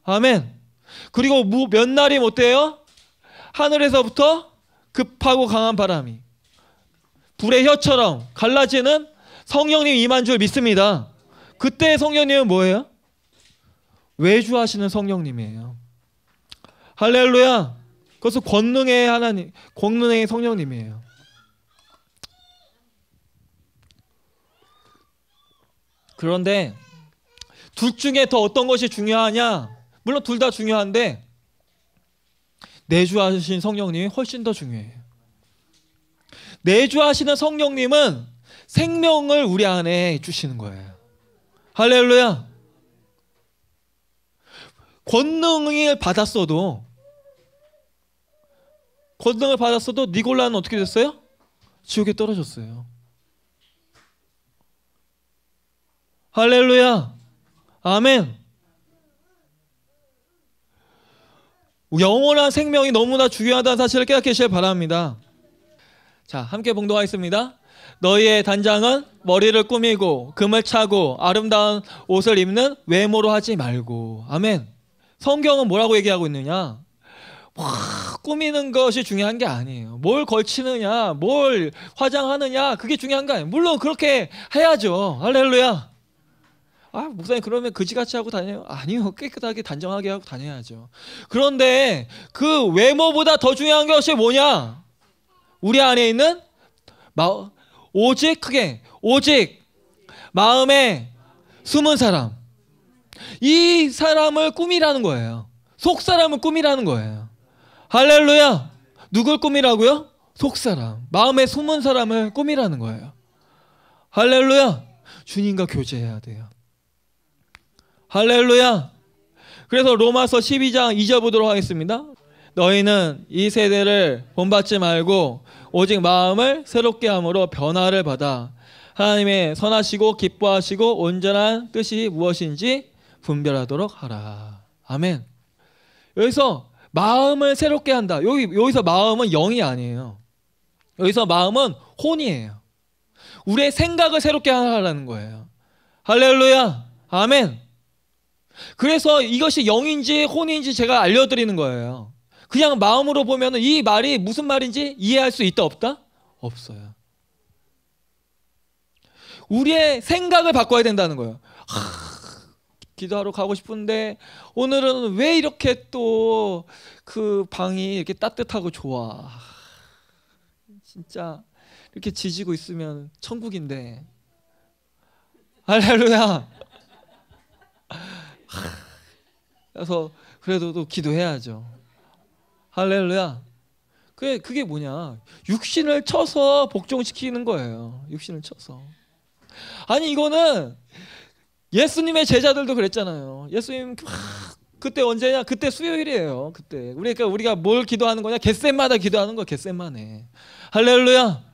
아멘 그리고 몇 날이 못 돼요 하늘에서부터 급하고 강한 바람이 불의 혀처럼 갈라지는 성령님 임한 줄 믿습니다 그때 성령님은 뭐예요 외주하시는 성령님이에요. 할렐루야. 그것은 권능의 하나님, 권능의 성령님이에요. 그런데 둘 중에 더 어떤 것이 중요하냐? 물론 둘 다 중요한데 내주하신 성령님이 훨씬 더 중요해요. 내주하시는 성령님은 생명을 우리 안에 주시는 거예요. 할렐루야. 권능을 받았어도 권능을 받았어도 니골라는 어떻게 됐어요? 지옥에 떨어졌어요. 할렐루야. 아멘. 영원한 생명이 너무나 중요하다는 사실을 깨닫기를 바랍니다. 자, 함께 봉독하겠습니다. 너희의 단장은 머리를 꾸미고 금을 차고 아름다운 옷을 입는 외모로 하지 말고. 아멘. 성경은 뭐라고 얘기하고 있느냐? 막 꾸미는 것이 중요한 게 아니에요. 뭘 걸치느냐, 뭘 화장하느냐, 그게 중요한 거 아니에요. 물론 그렇게 해야죠. 할렐루야. 아, 목사님 그러면 그지같이 하고 다녀요? 아니요. 깨끗하게 단정하게 하고 다녀야죠. 그런데 그 외모보다 더 중요한 것이 뭐냐? 우리 안에 있는 마, 오직 크게, 오직 마음에 숨은 사람. 이 사람을 꿈이라는 거예요. 속 사람을 꿈이라는 거예요. 할렐루야. 누굴 꿈이라고요? 속 사람. 마음에 숨은 사람을 꿈이라는 거예요. 할렐루야. 주님과 교제해야 돼요. 할렐루야. 그래서 로마서 12장 2절 보도록 하겠습니다. 너희는 이 세대를 본받지 말고 오직 마음을 새롭게 함으로 변화를 받아 하나님의 선하시고 기뻐하시고 온전한 뜻이 무엇인지 분별하도록 하라. 아멘. 여기서 마음을 새롭게 한다. 여기 여기서 마음은 영이 아니에요. 여기서 마음은 혼이에요. 우리의 생각을 새롭게 하라는 거예요. 할렐루야. 아멘. 그래서 이것이 영인지 혼인지 제가 알려드리는 거예요. 그냥 마음으로 보면 이 말이 무슨 말인지 이해할 수 있다 없다? 없어요. 우리의 생각을 바꿔야 된다는 거예요. 하... 기도하러 가고 싶은데 오늘은 왜 이렇게 또 그 방이 이렇게 따뜻하고 좋아? 진짜 이렇게 지지고 있으면 천국인데 할렐루야. 그래서 그래도 또 기도해야죠. 할렐루야. 그게 그게 뭐냐? 육신을 쳐서 복종시키는 거예요. 육신을 쳐서. 아니 이거는 예수님의 제자들도 그랬잖아요. 예수님 그, 그때 언제냐? 그때 수요일이에요. 그때 우리가 그러니까 우리가 뭘 기도하는 거냐? 개셋마다 기도하는 거개셋만에 할렐루야.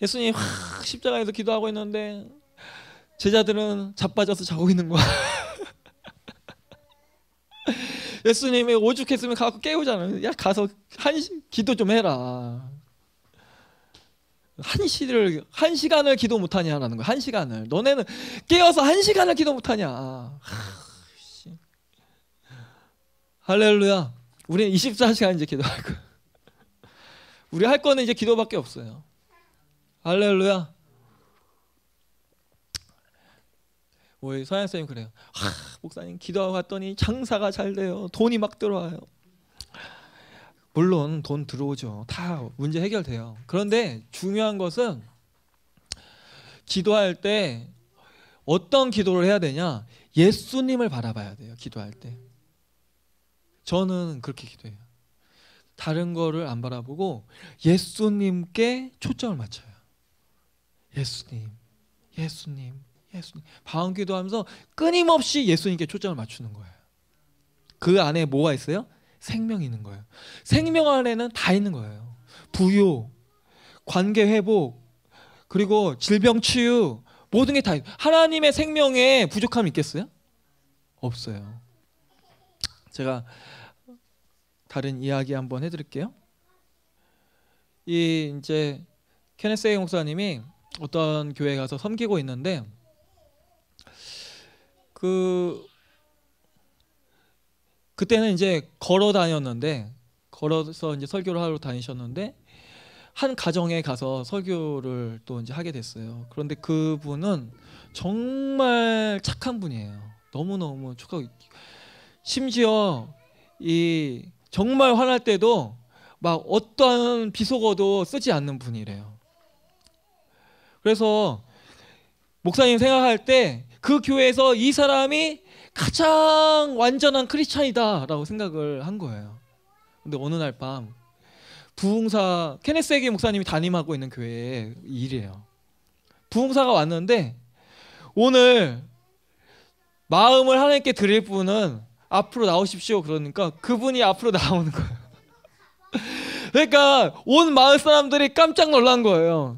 예수님 확 십자가에서 기도하고 있는데 제자들은 자빠져서 자고 있는 거야. 예수님이 오죽했으면 가고 깨우잖아요. 야 가서 한 기도 좀 해라. 한 시를 한 시간을 기도 못하냐라는 거야. 한 시간을 너네는 깨어서 한 시간을 기도 못하냐. 하, 아, 할렐루야. 우리는 24시간 이제 기도할 거. 우리 할 거는 이제 기도밖에 없어요. 할렐루야. 우리 서양 쌤 그래요. 하, 목사님 기도하고 갔더니 장사가 잘 돼요. 돈이 막 들어와요. 물론 돈 들어오죠. 다 문제 해결돼요. 그런데 중요한 것은 기도할 때 어떤 기도를 해야 되냐? 예수님을 바라봐야 돼요. 기도할 때. 저는 그렇게 기도해요. 다른 거를 안 바라보고 예수님께 초점을 맞춰요. 예수님, 예수님, 예수님. 방언 기도하면서 끊임없이 예수님께 초점을 맞추는 거예요. 그 안에 뭐가 있어요? 생명이 있는 거예요. 생명 안에는 다 있는 거예요. 부요, 관계 회복, 그리고 질병 치유, 모든 게 다 하나님의 생명에 부족함이 있겠어요? 없어요. 제가 다른 이야기 한번 해드릴게요. 이 이제 케네스 에 목사님이 어떤 교회 가서 섬기고 있는데 그 그때는 이제 걸어 다녔는데 걸어서 이제 설교를 하러 다니셨는데 한 가정에 가서 설교를 또 이제 하게 됐어요. 그런데 그분은 정말 착한 분이에요. 너무너무 축하고 심지어 이 정말 화날 때도 막 어떤 비속어도 쓰지 않는 분이래요. 그래서 목사님 생각할 때 그 교회에서 이 사람이 가장 완전한 크리스찬이다라고 생각을 한 거예요. 근데 어느 날 밤 부흥사 케네스에게 목사님이 담임하고 있는 교회의 일이에요. 부흥사가 왔는데 오늘 마음을 하나님께 드릴 분은 앞으로 나오십시오 그러니까 그분이 앞으로 나오는 거예요. 그러니까 온 마을 사람들이 깜짝 놀란 거예요.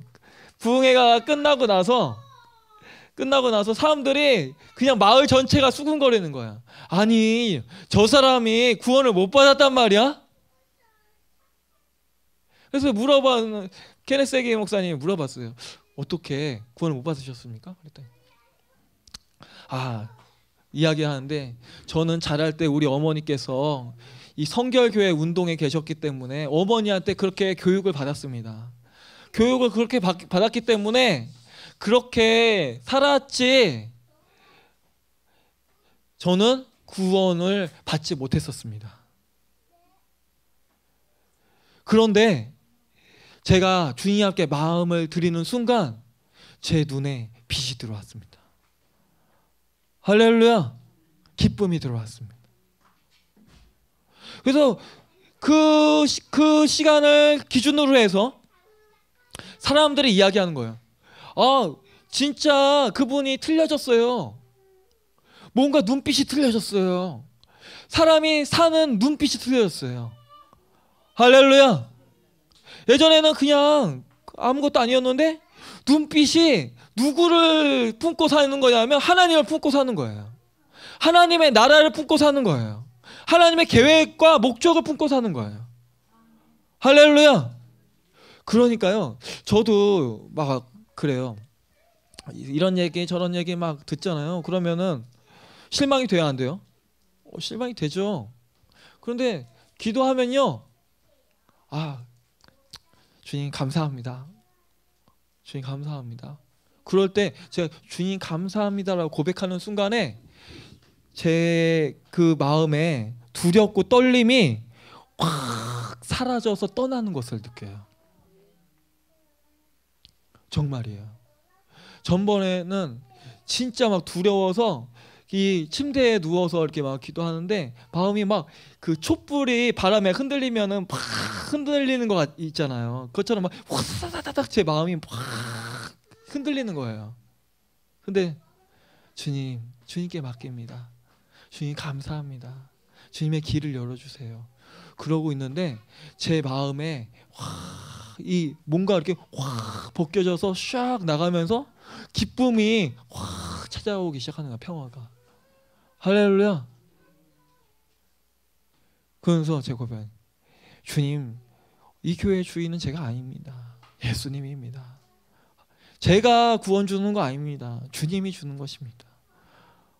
부흥회가 끝나고 나서 끝나고 나서 사람들이 그냥 마을 전체가 수군거리는 거야. 아니, 저 사람이 구원을 못 받았단 말이야? 그래서 물어봐, 케네세기 목사님이 물어봤어요. 어떻게 구원을 못 받으셨습니까? 그랬더니, 아, 이야기하는데 저는 자랄 때 우리 어머니께서 이 성결교회 운동에 계셨기 때문에 어머니한테 그렇게 교육을 받았습니다. 교육을 그렇게 받, 받았기 때문에 그렇게 살았지 저는 구원을 받지 못했었습니다. 그런데 제가 주님 앞에 마음을 드리는 순간 제 눈에 빛이 들어왔습니다. 할렐루야! 기쁨이 들어왔습니다. 그래서 그, 그 시간을 기준으로 해서 사람들이 이야기하는 거예요. 아, 진짜 그분이 틀려졌어요. 뭔가 눈빛이 틀려졌어요. 사람이 사는 눈빛이 틀려졌어요. 할렐루야. 예전에는 그냥 아무것도 아니었는데 눈빛이 누구를 품고 사는 거냐면 하나님을 품고 사는 거예요. 하나님의 나라를 품고 사는 거예요. 하나님의 계획과 목적을 품고 사는 거예요. 할렐루야. 그러니까요. 저도 막 그래요. 이런 얘기 저런 얘기 막 듣잖아요. 그러면은 실망이 돼야 안 돼요? 어, 실망이 되죠. 그런데 기도하면요. 아, 주님 감사합니다. 주님 감사합니다. 그럴 때 제가 주님 감사합니다라고 고백하는 순간에 제 그 마음에 두렵고 떨림이 확 사라져서 떠나는 것을 느껴요. 정말이에요. 전번에는 진짜 막 두려워서 이 침대에 누워서 이렇게 막 기도하는데 마음이 막 그 촛불이 바람에 흔들리면은 막 흔들리는 거 있잖아요. 그처럼막 후사다닥 제 마음이 막 흔들리는 거예요. 근데 주님, 주님께 맡깁니다. 주님 감사합니다. 주님의 길을 열어주세요. 그러고 있는데 제 마음에 와이 뭔가 이렇게 확 벗겨져서 샥 나가면서 기쁨이 확 찾아오기 시작하는 거야 평화가 할렐루야 그래서 제 고백 주님 이 교회의 주인은 제가 아닙니다 예수님입니다 제가 구원 주는 거 아닙니다 주님이 주는 것입니다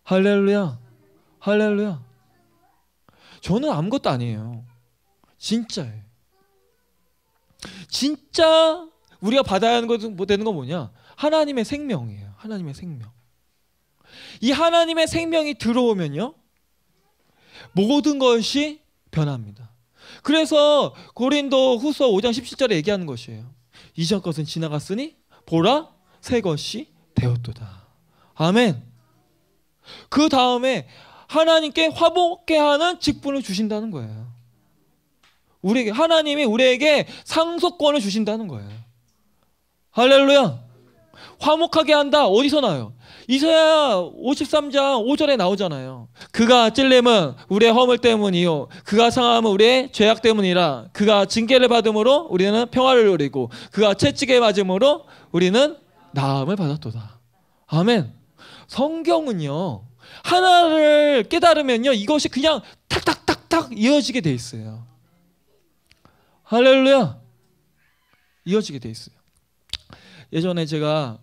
할렐루야 할렐루야 저는 아무것도 아니에요 진짜예요 진짜 우리가 받아야 하는 것은 뭐 되는 건 뭐냐? 하나님의 생명이에요. 하나님의 생명. 이 하나님의 생명이 들어오면요. 모든 것이 변합니다. 그래서 고린도 후서 5장 17절에 얘기하는 것이에요. 이전 것은 지나갔으니 보라 새 것이 되었도다. 아멘. 그 다음에 하나님께 화복케 하는 직분을 주신다는 거예요. 우리 하나님이 우리에게 상속권을 주신다는 거예요. 할렐루야. 화목하게 한다. 어디서 나요? 이사야 53장 5절에 나오잖아요. 그가 찔림은 우리의 허물 때문이요. 그가 상함은 우리의 죄악 때문이라. 그가 징계를 받음으로 우리는 평화를 누리고 그가 채찍에 맞음으로 우리는 나음을 받았도다. 아멘. 성경은요. 하나를 깨달으면요. 이것이 그냥 탁탁탁탁 이어지게 돼 있어요. 할렐루야! 이어지게 돼 있어요. 예전에 제가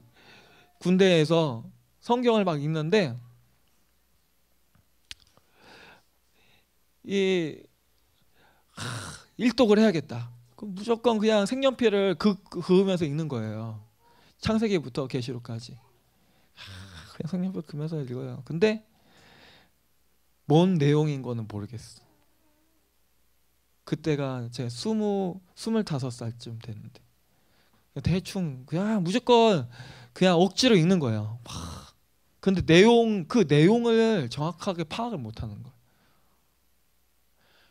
군대에서 성경을 막 읽는데 이 하, 일독을 해야겠다. 무조건 그냥 생년필을 그, 그, 그으면서 읽는 거예요. 창세기부터 계시록까지. 그냥 성경을 그면서 읽어요. 근데 뭔 내용인 거는 모르겠어. 그때가 제 스무 스물다섯 살쯤 됐는데 대충 그냥 무조건 그냥 억지로 읽는 거예요. 막 근데 내용 그 내용을 정확하게 파악을 못하는 거예요.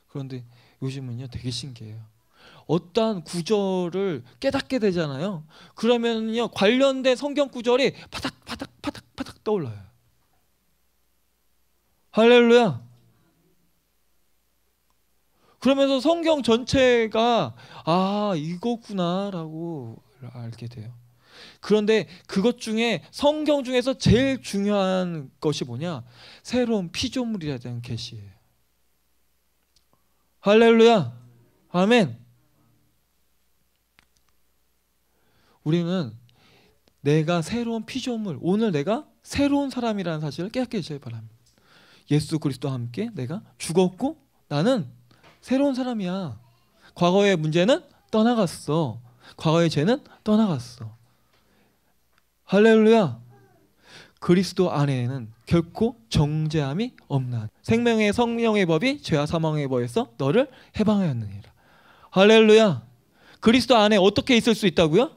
그런데 요즘은요 되게 신기해요. 어떠한 구절을 깨닫게 되잖아요. 그러면요 관련된 성경 구절이 파닥 파닥 파닥 파닥 떠올라요. 할렐루야. 그러면서 성경 전체가 아 이거구나라고 알게 돼요. 그런데 그것 중에 성경 중에서 제일 중요한 것이 뭐냐? 새로운 피조물이라에 대한 계시예요. 할렐루야. 아멘. 우리는 내가 새로운 피조물, 오늘 내가 새로운 사람이라는 사실을 깨닫게 되길 바랍니다. 예수 그리스도와 함께 내가 죽었고 나는 새로운 사람이야. 과거의 문제는 떠나갔어. 과거의 죄는 떠나갔어. 할렐루야. 그리스도 안에는 결코 정죄함이 없나. 생명의 성령의 법이 죄와 사망의 법에서 너를 해방하였느니라. 할렐루야. 그리스도 안에 어떻게 있을 수 있다고요?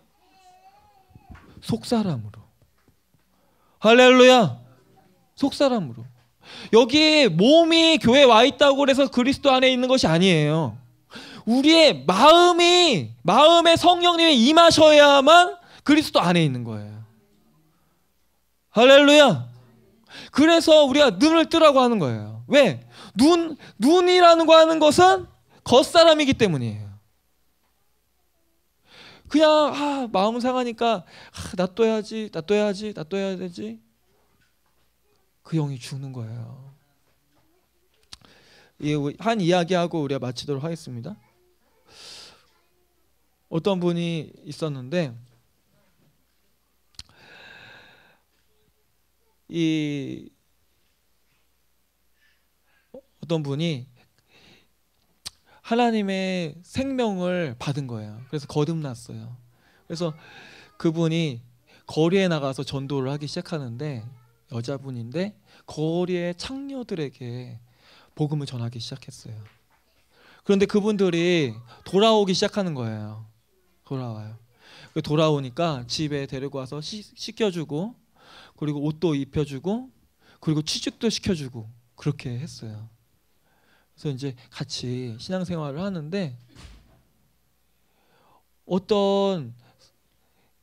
속사람으로. 할렐루야. 속사람으로. 여기 몸이 교회 에와 있다고 해서 그리스도 안에 있는 것이 아니에요. 우리의 마음이 마음의 성령님이 임하셔야만 그리스도 안에 있는 거예요. 할렐루야. 그래서 우리가 눈을 뜨라고 하는 거예요. 왜? 눈 눈이라는 거 하는 것은 겉사람이기 때문이에요. 그냥 아, 마음 상하니까 아, 놔둬야지, 놔둬야지, 놔둬야 되지. 그 영이 죽는 거예요. 예, 한 이야기하고 우리가 마치도록 하겠습니다. 어떤 분이 있었는데 이 어떤 분이 하나님의 생명을 받은 거예요. 그래서 거듭났어요. 그래서 그분이 거리에 나가서 전도를 하기 시작하는데 여자분인데 거리의 창녀들에게 복음을 전하기 시작했어요. 그런데 그분들이 돌아오기 시작하는 거예요. 돌아와요. 그 돌아오니까 집에 데리고 와서 시, 켜주고 그리고 옷도 입혀주고 그리고 취직도 시켜주고 그렇게 했어요. 그래서 이제 같이 신앙생활을 하는데 어떤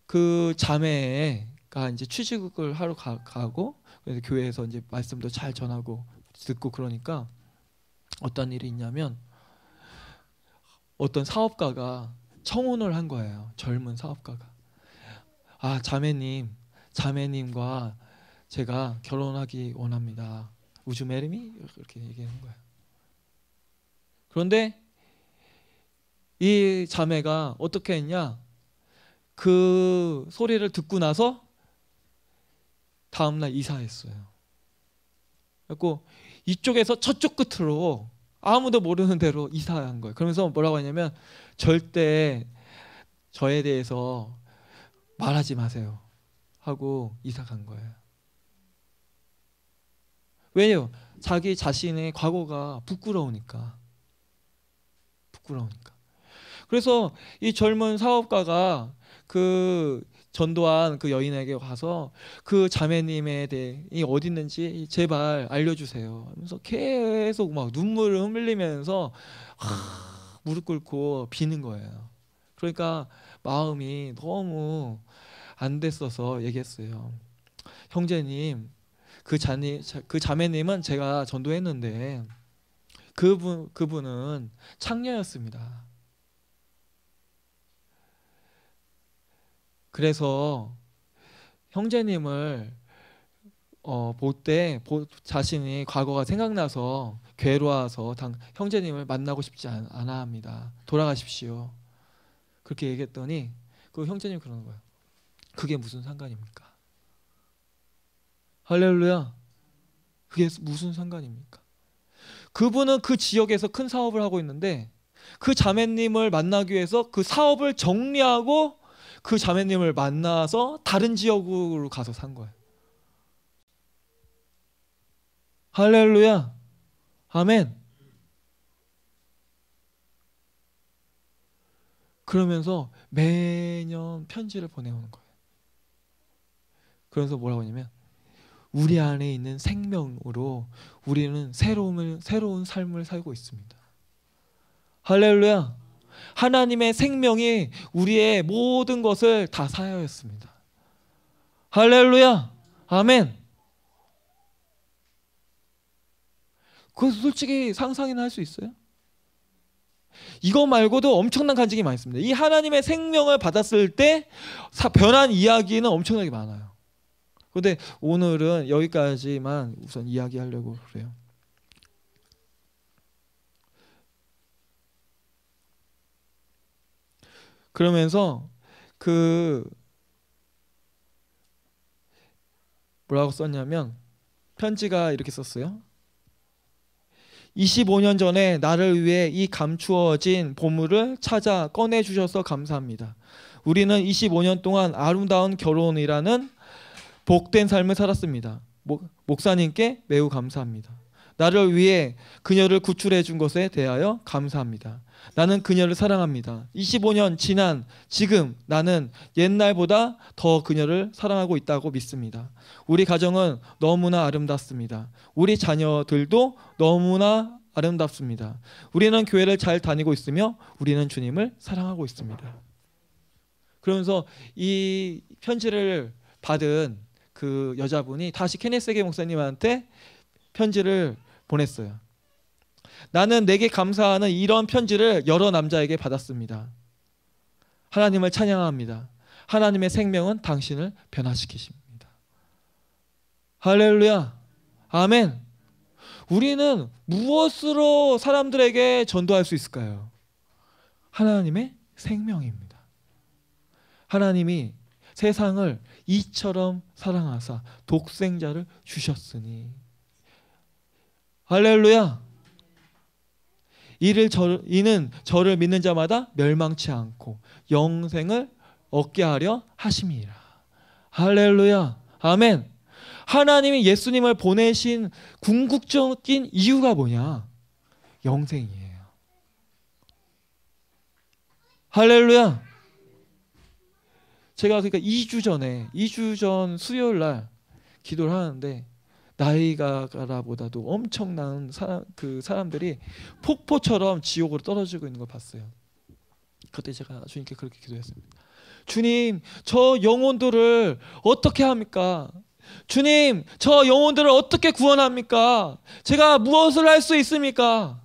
그 자매가 이제 취직을 하러 가, 가고 그래서 교회에서 이제 말씀도 잘 전하고 듣고 그러니까 어떤 일이 있냐면 어떤 사업가가 청혼을 한 거예요. 젊은 사업가가. 아, 자매님, 자매님과 제가 결혼하기 원합니다. 우주 메리미 이렇게 얘기하는 거예요. 그런데 이 자매가 어떻게 했냐? 그 소리를 듣고 나서 다음 날 이사했어요. 그래고 이쪽에서 저쪽 끝으로 아무도 모르는 대로 이사한 거예요. 그러면서 뭐라고 하냐면 절대 저에 대해서 말하지 마세요. 하고 이사 간 거예요. 왜요? 자기 자신의 과거가 부끄러우니까. 부끄러우니까. 그래서 이 젊은 사업가가 그 전도한 그 여인에게 와서 그 자매님에 대해 이 어디 있는지 제발 알려주세요 하면서 계속 막 눈물을 흘리면서 하, 무릎 꿇고 비는 거예요. 그러니까 마음이 너무 안 됐어서 얘기했어요. 형제님 그 자니 그 자매님은 제가 전도했는데 그분 그분은 창녀였습니다. 그래서 형제님을 어, 볼때 자신이 과거가 생각나서 괴로워서 당, 형제님을 만나고 싶지 않, 아 합니다. 돌아가십시오. 그렇게 얘기했더니 그 형제님 그러는 거예요. 그게 무슨 상관입니까? 할렐루야. 그게 무슨 상관입니까? 그분은 그 지역에서 큰 사업을 하고 있는데 그 자매님을 만나기 위해서 그 사업을 정리하고 그 자매님을 만나서 다른 지역으로 가서 산 거예요. 할렐루야. 아멘. 그러면서 매년 편지를 보내오는 거예요. 그래서 뭐라고 하냐면 우리 안에 있는 생명으로 우리는 새로운, 새로운 삶을 살고 있습니다. 할렐루야. 하나님의 생명이 우리의 모든 것을 다 사하였습니다. 할렐루야. 아멘. 그래 솔직히 상상이나 할 수 있어요? 이거 말고도 엄청난 간증이 많습니다. 이 하나님의 생명을 받았을 때 변한 이야기는 엄청나게 많아요. 그런데 오늘은 여기까지만 우선 이야기하려고 그래요. 그러면서 그 뭐라고 썼냐면 편지가 이렇게 썼어요. 25년 전에 나를 위해 이 감추어진 보물을 찾아 꺼내 주셔서 감사합니다. 우리는 25년 동안 아름다운 결혼이라는 복된 삶을 살았습니다. 목, 목사님께 매우 감사합니다. 나를 위해 그녀를 구출해 준 것에 대하여 감사합니다. 나는 그녀를 사랑합니다. 25년 지난 지금 나는 옛날보다 더 그녀를 사랑하고 있다고 믿습니다. 우리 가정은 너무나 아름답습니다. 우리 자녀들도 너무나 아름답습니다. 우리는 교회를 잘 다니고 있으며 우리는 주님을 사랑하고 있습니다. 그러면서 이 편지를 받은 그 여자분이 다시 케네스게 목사님한테 편지를 보냈어요. 나는 내게 감사하는 이런 편지를 여러 남자에게 받았습니다. 하나님을 찬양합니다. 하나님의 생명은 당신을 변화시키십니다. 할렐루야. 아멘. 우리는 무엇으로 사람들에게 전도할 수 있을까요? 하나님의 생명입니다. 하나님이 세상을 이처럼 사랑하사 독생자를 주셨으니 할렐루야. 이를 저, 이는 저를 믿는 자마다 멸망치 않고 영생을 얻게 하려 하심이라. 할렐루야. 아멘. 하나님이 예수님을 보내신 궁극적인 이유가 뭐냐? 영생이에요. 할렐루야. 제가 그러니까 2주 전에 2주 전 수요일 날 기도를 하는데 나이가라보다도 엄청난 사람 그 사람들이 폭포처럼 지옥으로 떨어지고 있는 걸 봤어요. 그때 제가 주님께 그렇게 기도했습니다. 주님, 저 영혼들을 어떻게 합니까? 주님, 저 영혼들을 어떻게 구원합니까? 제가 무엇을 할 수 있습니까?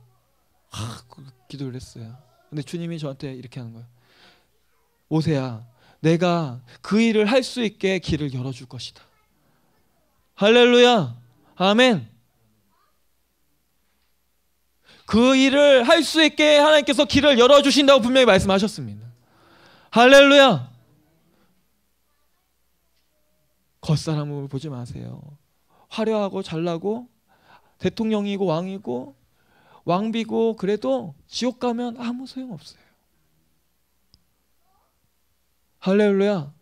하, 그 기도를 했어요. 근데 주님이 저한테 이렇게 하는 거예요. 오세야, 내가 그 일을 할 수 있게 길을 열어줄 것이다. 할렐루야! 아멘. 그 일을 할 수 있게 하나님께서 길을 열어주신다고 분명히 말씀하셨습니다. 할렐루야! 겉사람을 보지 마세요. 화려하고 잘나고 대통령이고 왕이고 왕비고 그래도 지옥 가면 아무 소용 없어요. 할렐루야!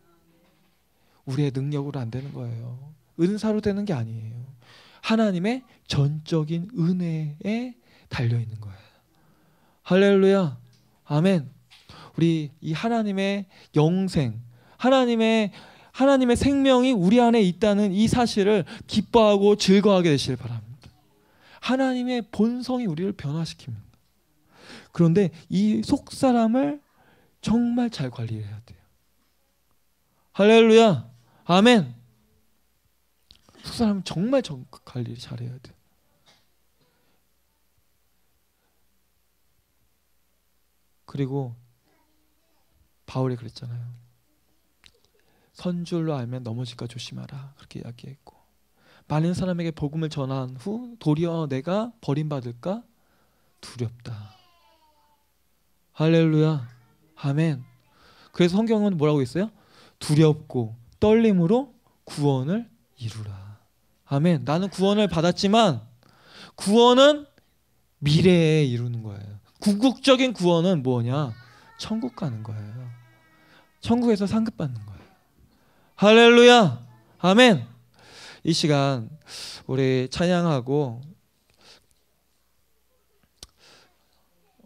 우리의 능력으로 안 되는 거예요. 은사로 되는 게 아니에요. 하나님의 전적인 은혜에 달려 있는 거예요. 할렐루야. 아멘. 우리 이 하나님의 영생, 하나님의 하나님의 생명이 우리 안에 있다는 이 사실을 기뻐하고 즐거워하게 되시길 바랍니다. 하나님의 본성이 우리를 변화시킵니다. 그런데 이 속사람을 정말 잘 관리해야 돼요. 할렐루야. 아멘. 속사람은 정말 정, 관리를 잘해야 돼. 그리고 바울이 그랬잖아요. 선줄로 알면 넘어질까 조심하라 그렇게 이야기했고 많은 사람에게 복음을 전한 후 도리어 내가 버림받을까 두렵다. 할렐루야. 아멘. 그래서 성경은 뭐라고 했어요? 두렵고 떨림으로 구원을 이루라. 아멘. 나는 구원을 받았지만 구원은 미래에 이루는 거예요. 궁극적인 구원은 뭐냐? 천국 가는 거예요. 천국에서 상급받는 거예요. 할렐루야. 아멘. 이 시간 우리 찬양하고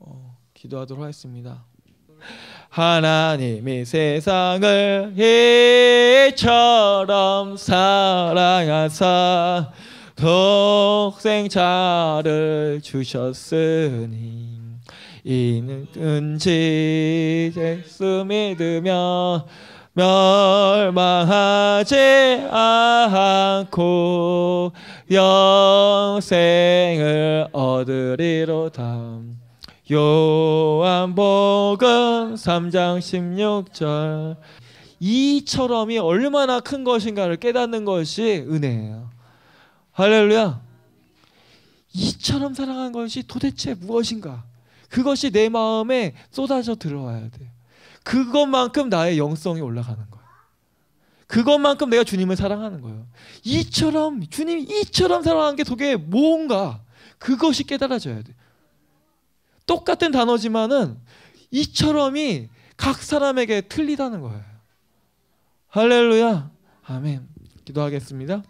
어, 기도하도록 하겠습니다. 하나님이 세상을 이처럼 사랑하사 독생자를 주셨으니 이는 은지 예수 믿으며 멸망하지 않고 영생을 얻으리로다. 요한복음 3장 16절 이처럼이 얼마나 큰 것인가를 깨닫는 것이 은혜예요. 할렐루야. 이처럼 사랑한 것이 도대체 무엇인가? 그것이 내 마음에 쏟아져 들어와야 돼. 그것만큼 나의 영성이 올라가는 거야. 그것만큼 내가 주님을 사랑하는 거예요. 이처럼 주님 이처럼 사랑한 게 도대체 뭔가? 그것이 깨달아져야 돼. 똑같은 단어지만은 이처럼이 각 사람에게 틀리다는 거예요. 할렐루야. 아멘. 기도하겠습니다.